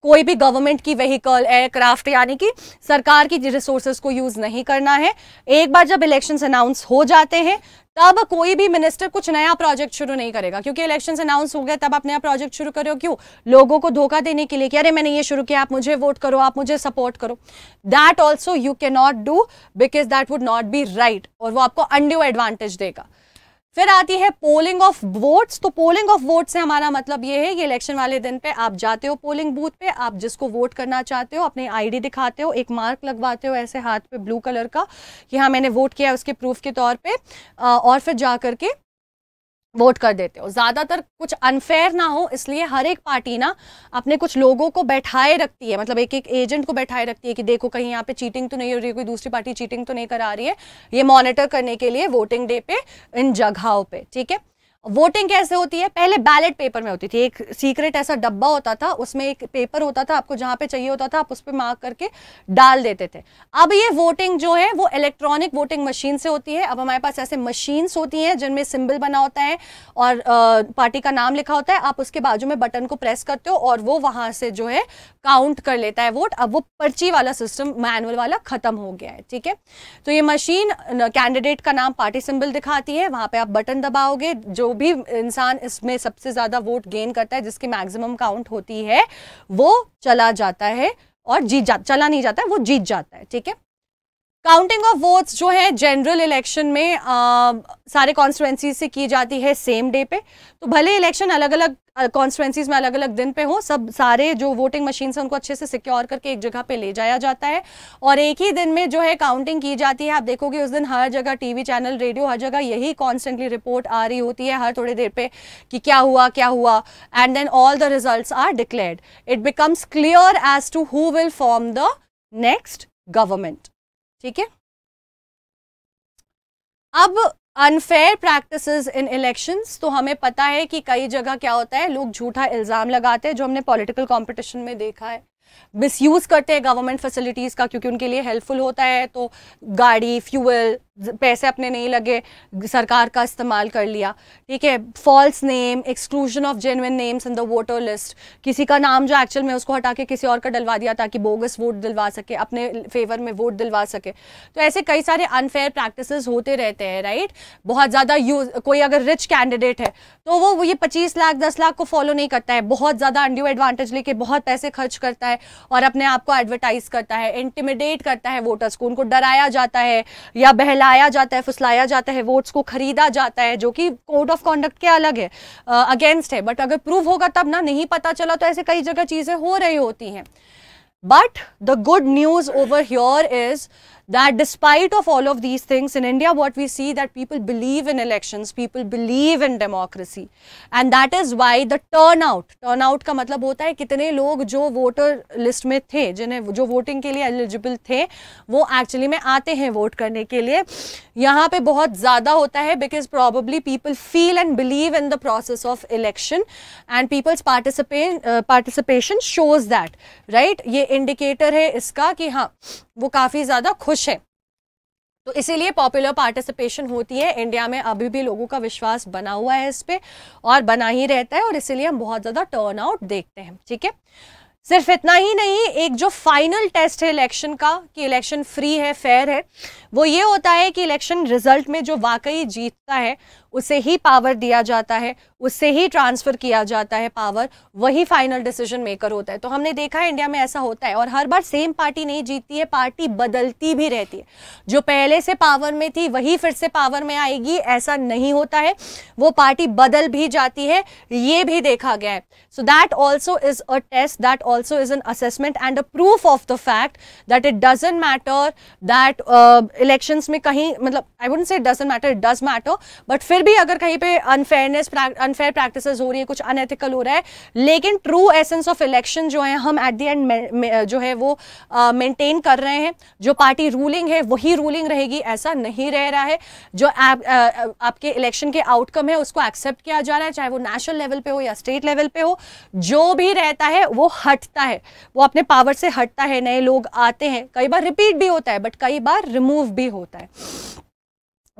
कोई भी गवर्नमेंट की व्हीकल एयरक्राफ्ट यानी कि सरकार की रिसोर्सेज को यूज़ नहीं करना है एक बार जब इलेक्शन अनाउंस हो जाते हैं तब कोई भी मिनिस्टर कुछ नया प्रोजेक्ट शुरू नहीं करेगा क्योंकि इलेक्शन अनाउंस हो गया तब आप नया प्रोजेक्ट शुरू करो क्यों लोगों को धोखा देने के लिए कि अरे मैंने ये शुरू किया आप मुझे वोट करो आप मुझे सपोर्ट करो that also you can not do because that would not be right और वो आपको अंड्यू एडवांटेज देगा फिर आती है पोलिंग ऑफ वोट्स तो पोलिंग ऑफ वोट से हमारा मतलब ये है कि इलेक्शन वाले दिन पे आप जाते हो पोलिंग बूथ पे आप जिसको वोट करना चाहते हो अपने आईडी दिखाते हो एक मार्क लगवाते हो ऐसे हाथ पे ब्लू कलर का कि हाँ मैंने वोट किया उसके प्रूफ के तौर पे और फिर जा करके वोट कर देते हो ज़्यादातर कुछ अनफेयर ना हो इसलिए हर एक पार्टी ना अपने कुछ लोगों को बैठाए रखती है मतलब एक एक एजेंट को बैठाए रखती है कि देखो कहीं यहाँ पे चीटिंग तो नहीं हो रही है कोई दूसरी पार्टी चीटिंग तो नहीं करा रही है ये मॉनिटर करने के लिए वोटिंग डे पे इन जगहों पे ठीक है वोटिंग कैसे होती है पहले बैलेट पेपर में होती थी एक सीक्रेट ऐसा डब्बा होता था उसमें एक पेपर होता था आपको जहां पे चाहिए होता था आप उस पर मार्क करके डाल देते थे अब ये वोटिंग जो है वो इलेक्ट्रॉनिक वोटिंग मशीन से होती है अब हमारे पास ऐसे मशीन्स होती हैं जिनमें सिंबल बना होता है और आ, पार्टी का नाम लिखा होता है आप उसके बाजू में बटन को प्रेस करते हो और वो वहां से जो है काउंट कर लेता है वोट अब वो पर्ची वाला सिस्टम मैनुअल वाला खत्म हो गया है ठीक है तो ये मशीन कैंडिडेट का नाम पार्टी सिंबल दिखाती है वहां पर आप बटन दबाओगे जो भी इंसान इसमें सबसे ज़्यादा वोट गेन करता है जिसकी मैक्सिमम काउंट होती है वो चला जाता है और जीत जा चला नहीं जाता है वो जीत जाता है ठीक है काउंटिंग ऑफ वोट्स जो है जनरल इलेक्शन में आ, सारे कॉन्स्टिटेंसीज से की जाती है सेम डे पे तो भले इलेक्शन अलग अलग कॉन्स्टिटेंसीज में अलग अलग दिन पे हो सब सारे जो वोटिंग मशीन है उनको अच्छे से सिक्योर करके एक जगह पे ले जाया जाता है और एक ही दिन में जो है काउंटिंग की जाती है आप देखोगे उस दिन हर जगह टीवी चैनल रेडियो हर जगह यही कॉन्स्टेंटली रिपोर्ट आ रही होती है हर थोड़ी देर पे कि क्या हुआ क्या हुआ and then all the result are declared it becomes clear as to who will form the next government ठीक है अब अनफेयर प्रैक्टिसेस इन इलेक्शंस तो हमें पता है कि कई जगह क्या होता है लोग झूठा इल्ज़ाम लगाते हैं जो हमने पॉलिटिकल कंपटीशन में देखा है मिसयूज़ करते हैं गवर्नमेंट फैसिलिटीज़ का क्योंकि उनके लिए हेल्पफुल होता है तो गाड़ी फ्यूल पैसे अपने नहीं लगे सरकार का इस्तेमाल कर लिया ठीक है false name exclusion of genuine names in the voter list किसी का नाम जो एक्चुअल में उसको हटा के किसी और का डलवा दिया ताकि बोगस वोट दिलवा सके अपने फेवर में वोट दिलवा सके तो ऐसे कई सारे अनफेयर प्रैक्टिस होते रहते हैं राइट बहुत ज़्यादा यूज कोई अगर रिच कैंडिडेट है तो वो ये पच्चीस लाख दस लाख को फॉलो नहीं करता है बहुत ज़्यादा अंड्यू एडवांटेज लेके बहुत पैसे खर्च करता है और अपने आप को एडवर्टाइज करता है इंटिमिडेट करता है वोटर्स को उनको डराया जाता है या बहला लाया जाता है फुसलाया जाता है वोट्स को खरीदा जाता है जो कि कोड ऑफ कॉन्डक्ट के अलग है अगेंस्ट है बट अगर प्रूव होगा तब ना नहीं पता चला तो ऐसे कई जगह चीज़ें हो रही होती हैं but the good news over here is that despite of all of these things in India what we see that people believe in elections, people believe in democracy and that is why the turnout, turnout का मतलब होता है कितने लोग जो voter list में थे जिन्हें जो voting के लिए eligible थे वो actually में आते हैं vote करने के लिए यहाँ पे बहुत ज़्यादा होता है because probably people feel and believe in the process of election and people's participation uh, participation shows that right ये indicator है इसका कि हाँ वो काफ़ी ज़्यादा खुश खुश है तो इसीलिए पॉपुलर पार्टिसिपेशन होती है इंडिया में अभी भी लोगों का विश्वास बना हुआ है इस पर और बना ही रहता है और इसीलिए हम बहुत ज़्यादा टर्न आउट देखते हैं ठीक है सिर्फ इतना ही नहीं एक जो फाइनल टेस्ट है इलेक्शन का कि इलेक्शन फ्री है फेयर है वो ये होता है कि इलेक्शन रिजल्ट में जो वाकई जीतता है उसे ही पावर दिया जाता है उससे ही ट्रांसफ़र किया जाता है पावर वही फाइनल डिसीजन मेकर होता है तो हमने देखा है इंडिया में ऐसा होता है और हर बार सेम पार्टी नहीं जीतती है पार्टी बदलती भी रहती है जो पहले से पावर में थी वही फिर से पावर में आएगी ऐसा नहीं होता है वो पार्टी बदल भी जाती है ये भी देखा गया है so that also is a test that also is an assessment and a proof of the fact that it doesn't matter that elections में कहीं मतलब I wouldn't say doesn't matter it does matter but फिर भी अगर कहीं पे unfairness unfair practices हो रही है कुछ अनएथिकल हो रहा है लेकिन ट्रू एसेंस ऑफ इलेक्शन जो है हम एट दी एंड जो है वो मेंटेन कर रहे हैं जो पार्टी रूलिंग है वही रूलिंग रहेगी ऐसा नहीं रह रहा है जो आप, आ, आपके इलेक्शन के आउटकम है उसको एक्सेप्ट किया जा रहा है चाहे वो नेशनल लेवल पे हो या स्टेट लेवल पे हो जो भी रहता है वो हटता है वो अपने पावर से हटता है नए लोग आते हैं कई बार रिपीट भी होता है बट कई बार रिमूव भी होता है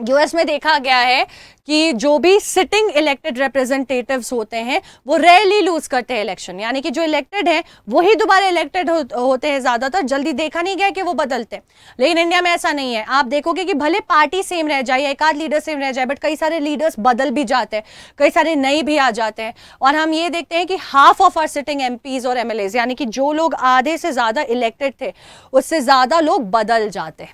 यूएस में देखा गया है कि जो भी सिटिंग इलेक्टेड रिप्रेजेंटेटिव्स होते हैं वो रेयरली लूज करते हैं इलेक्शन यानी कि जो इलेक्टेड हैं वही दोबारा इलेक्टेड हो, होते हैं ज़्यादातर जल्दी देखा नहीं गया कि वो बदलते हैं लेकिन इंडिया में ऐसा नहीं है आप देखोगे कि भले पार्टी सेम रह जाए एक आध लीडर सेम रह जाए बट कई सारे लीडर्स बदल भी जाते हैं कई सारे नए भी आ जाते हैं और हम ये देखते हैं कि half of are sitting M और एम यानी कि जो लोग आधे से ज़्यादा इलेक्टेड थे उससे ज़्यादा लोग बदल जाते हैं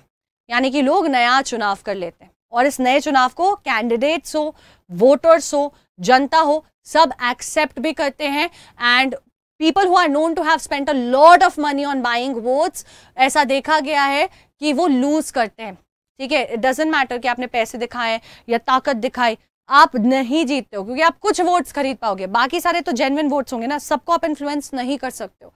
यानी कि लोग नया चुनाव कर लेते हैं और इस नए चुनाव को कैंडिडेट्स हो वोटर्स हो जनता हो सब एक्सेप्ट भी करते हैं and people who are known to have spent a lot of money on buying votes ऐसा देखा गया है कि वो लूज करते हैं ठीक है इट डजेंट मैटर कि आपने पैसे दिखाए या ताकत दिखाई आप नहीं जीतते हो क्योंकि आप कुछ वोट्स खरीद पाओगे बाकी सारे तो जेनविन वोट्स होंगे ना सबको आप इन्फ्लुएंस नहीं कर सकते हो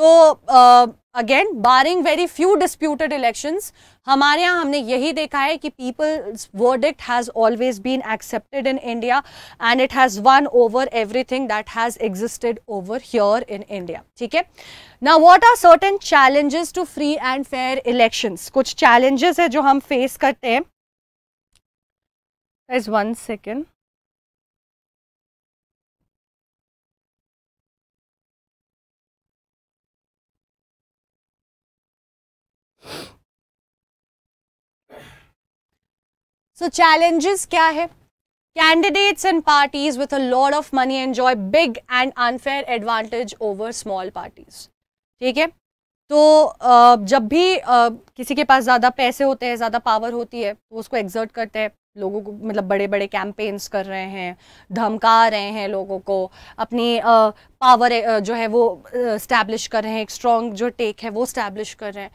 तो again barring very few disputed elections हमारे यहाँ हमने यही देखा है कि people's verdict has always been accepted in India and it has won over everything that has existed over here in India ठीक है ना what are certain challenges to free and fair elections कुछ चैलेंजेस है जो हम face करते हैं is one second So challenges kya hai? Candidates and parties with a lot of money enjoy big and unfair advantage over small parties. Okay. तो जब भी किसी के पास ज़्यादा पैसे होते हैं ज़्यादा पावर होती है तो उसको एग्जर्ट करते हैं लोगों को मतलब बड़े बड़े कैंपेन्स कर रहे हैं धमका रहे हैं लोगों को अपनी पावर जो है वो स्टैब्लिश कर रहे हैं एक स्ट्रॉन्ग जो टेक है वो स्टैब्लिश कर रहे हैं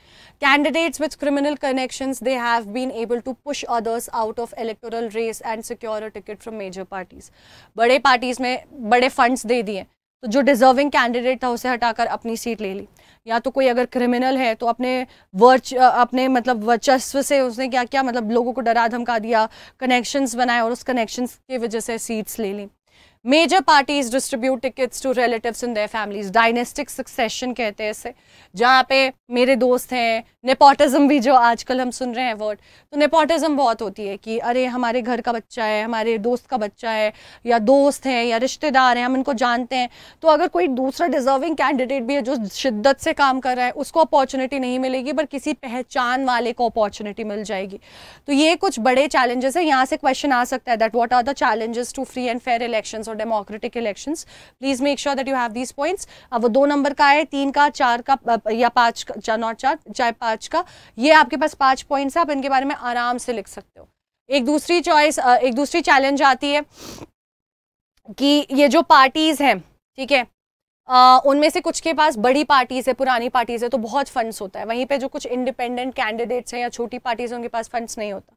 candidates with criminal connection they have been able to push others out of electoral race and secure ticket from major parties बड़े पार्टीज में बड़े फंड्स दे दिए तो जो डिजर्विंग कैंडिडेट था उसे हटाकर अपनी सीट ले ली या तो कोई अगर क्रिमिनल है तो अपने वर्च अपने मतलब वर्चस्व से उसने क्या क्या मतलब लोगों को डरा धमका दिया कनेक्शंस बनाए और उस कनेक्शंस की वजह से सीट्स ले ली major parties distribute tickets to relatives in their families dynastic succession कहते हैं इसे जहाँ पे मेरे दोस्त हैं नेपोटिज्म भी जो आजकल हम सुन रहे हैं वर्ड तो नेपोटिज्म बहुत होती है कि अरे हमारे घर का बच्चा है हमारे दोस्त का बच्चा है या दोस्त हैं या रिश्तेदार हैं हम इनको जानते हैं तो अगर कोई दूसरा डिजर्विंग कैंडिडेट भी है जो शिद्दत से काम कर रहा है उसको अपॉर्चुनिटी नहीं मिलेगी पर किसी पहचान वाले को अपॉर्चुनिटी मिल जाएगी तो ये कुछ बड़े चैलेंजेस है यहाँ से क्वेश्चन आ सकता है that what are the challenges to free and fair election और democratic election please make sure that you have these points वो दो नंबर का है तीन का चार का या पाँच का चार नॉट चार चाहे पाँच का ये आपके पास पाँच पॉइंट्स है आप इनके बारे में आराम से लिख सकते हो एक दूसरी चॉइस एक दूसरी चैलेंज आती है कि ये जो पार्टीज़ हैं ठीक है उनमें से कुछ के पास बड़ी पार्टीज है पुरानी पार्टीज है तो बहुत फंड्स होता है वहीं पे जो कुछ इंडिपेंडेंट कैंडिडेट्स हैं या छोटी पार्टीज उनके पास फंड्स नहीं होता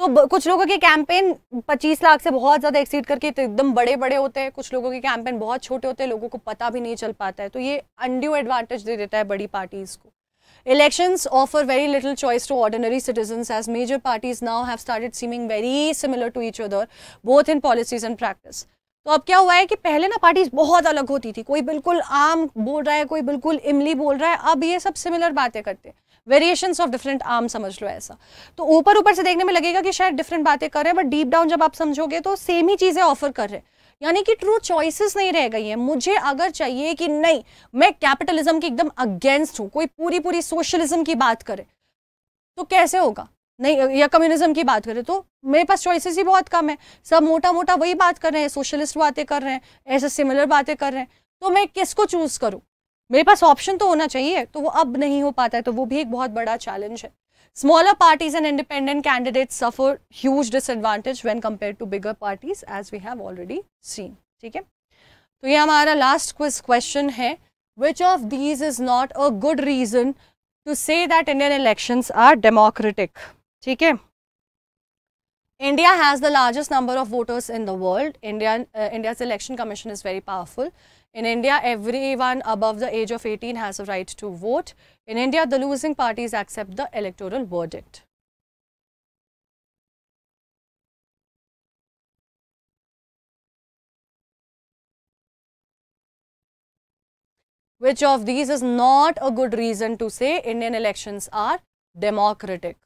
तो कुछ लोगों के कैंपेन 25 लाख से बहुत ज़्यादा एक्सीड करके तो एकदम बड़े बड़े होते हैं कुछ लोगों के कैंपेन बहुत छोटे होते हैं लोगों को पता भी नहीं चल पाता है तो ये अनड्यू एडवांटेज दे देता है बड़ी पार्टीज़ को elections offer very little choice to ordinary citizen as major parties now have started seeming very similar to each other both in policies and practice तो अब क्या हुआ है कि पहले ना पार्टीज बहुत अलग होती थी कोई बिल्कुल आम बोल रहा है कोई बिल्कुल इमली बोल रहा है अब ये सब सिमिलर बातें करते हैं वेरिएशंस ऑफ डिफरेंट आर्म समझ लो ऐसा तो ऊपर ऊपर से देखने में लगेगा कि शायद डिफरेंट बातें कर रहे हैं बट डीप डाउन जब आप समझोगे तो सेम ही चीज़ें ऑफर कर रहे हैं यानी कि ट्रू चॉइसेस नहीं रह गई हैं मुझे अगर चाहिए कि नहीं मैं कैपिटलिज्म की एकदम अगेंस्ट हूँ कोई पूरी पूरी सोशलिज्म की बात करे तो कैसे होगा नहीं या कम्युनिज्म की बात करें तो मेरे पास चॉइसेस ही बहुत कम है सब मोटा मोटा वही बात कर रहे हैं सोशलिस्ट बातें कर रहे हैं ऐसे सिमिलर बातें कर रहे हैं तो मैं किसको चूज करूँ मेरे पास ऑप्शन तो होना चाहिए तो वो अब नहीं हो पाता है तो वो भी एक बहुत बड़ा चैलेंज है smaller parties and independent candidate suffer huge disadvantage when compare to bigger parties as we have already seen ठीक है तो ये हमारा लास्ट क्विज क्वेश्चन है which of these is not a good reason to say that Indian elections are democratic ठीक है India has the largest number of voters in the world India India election commission is very powerful In India, everyone above the age of 18 has a right to vote. In India, the losing parties accept the electoral verdict. Which of these is not a good reason to say Indian elections are democratic?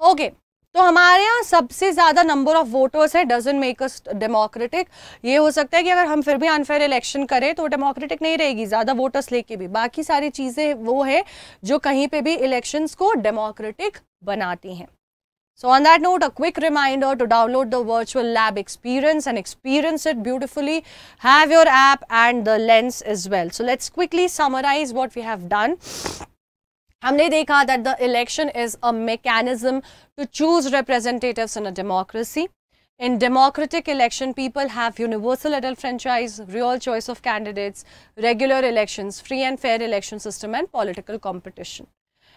Okay, तो हमारे यहाँ सबसे ज़्यादा number of voters है doesn't make us democratic ये हो सकता है कि अगर हम फिर भी अनफेयर इलेक्शन करें तो डेमोक्रेटिक नहीं रहेगी ज़्यादा वोटर्स लेके भी बाकी सारी चीज़ें वो है जो कहीं पे भी इलेक्शन को डेमोक्रेटिक बनाती हैं so on that note a quick reminder to download the virtual lab experience and experience it beautifully have your app and the lens is well so let's quickly summarise what we have done हमने देखा that the election is a mechanism to choose representatives in a democracy. In democratic election, people have universal adult franchise, real choice of candidates, regular elections, free and fair election system and political competition.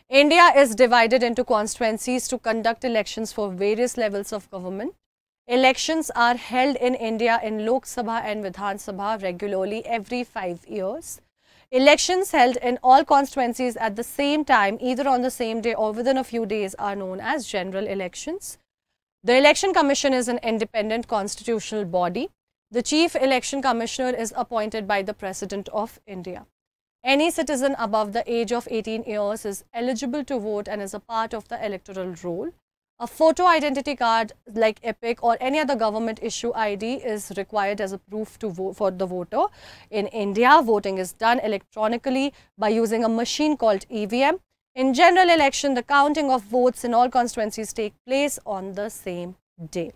India is divided into constituencies to conduct elections for various levels of government. Elections are held in India in Lok Sabha and Vidhan Sabha regularly every five years. Elections held in all constituencies at the same time, either on the same day or within a few days, are known as general elections. The Election Commission is an independent constitutional body. The Chief Election Commissioner is appointed by the President of India. Any citizen above the age of 18 years is eligible to vote and is a part of the electoral roll. A photo identity card like EPIC or any other government issue ID is required as a proof to vote for the voter. In India, voting is done electronically by using a machine called EVM. In general election, the counting of votes in all constituencies take place on the same day.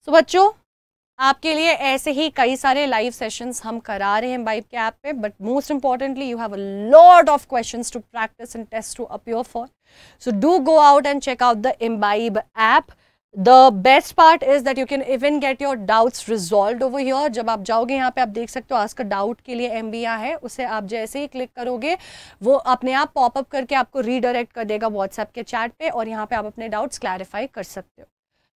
So, bachcho, आपके लिए ऐसे ही कई सारे live sessions हम करा रहे हैं bike के ऐप पे but most importantly you have a lot of questions to practise and test to appear for so do go out and check out the Imbibe app the best part is that you can even get your doubts resolved over your जब आप जाओगे यहाँ पे आप देख सकते हो आज का डाउट के लिए एम है उसे आप जैसे ही क्लिक करोगे वो अपने आप पॉपअप करके आपको रीडायरेक्ट कर देगा व्हाट्सएप के चैट पे और यहाँ पे आप अपने डाउट्स क्लैरिफाई कर सकते हो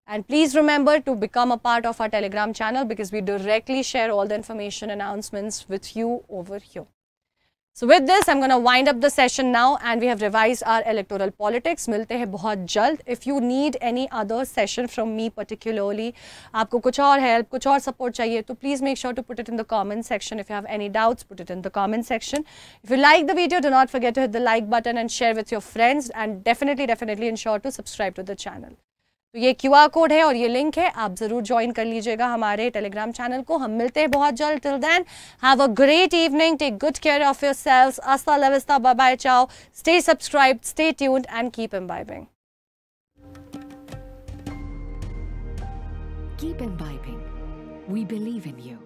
And please remember to become a part of our Telegram channel because we directly share all the information announcements with you over here. So with this, I'm going to wind up the session now and we have revised our electoral politics. Milte hai bahut जल्द. If you need any other session from me particularly, आपको कुछ और help, कुछ और support चाहिए, तो please make sure to put it in the comment section. If you have any doubts, put it in the comment section. If you like the video, do not forget to hit the like button and share with your friends and definitely, definitely ensure to subscribe to the channel. तो ये QR code है और ये link है आप ज़रूर join कर लीजिएगा हमारे टेलीग्राम चैनल को हम मिलते हैं बहुत जल्द till then have a great evening take good care of yourselves अस्ता bye bye ciao stay subscribe stay tuned and keep imbibing Keep imbibing. We believe in you.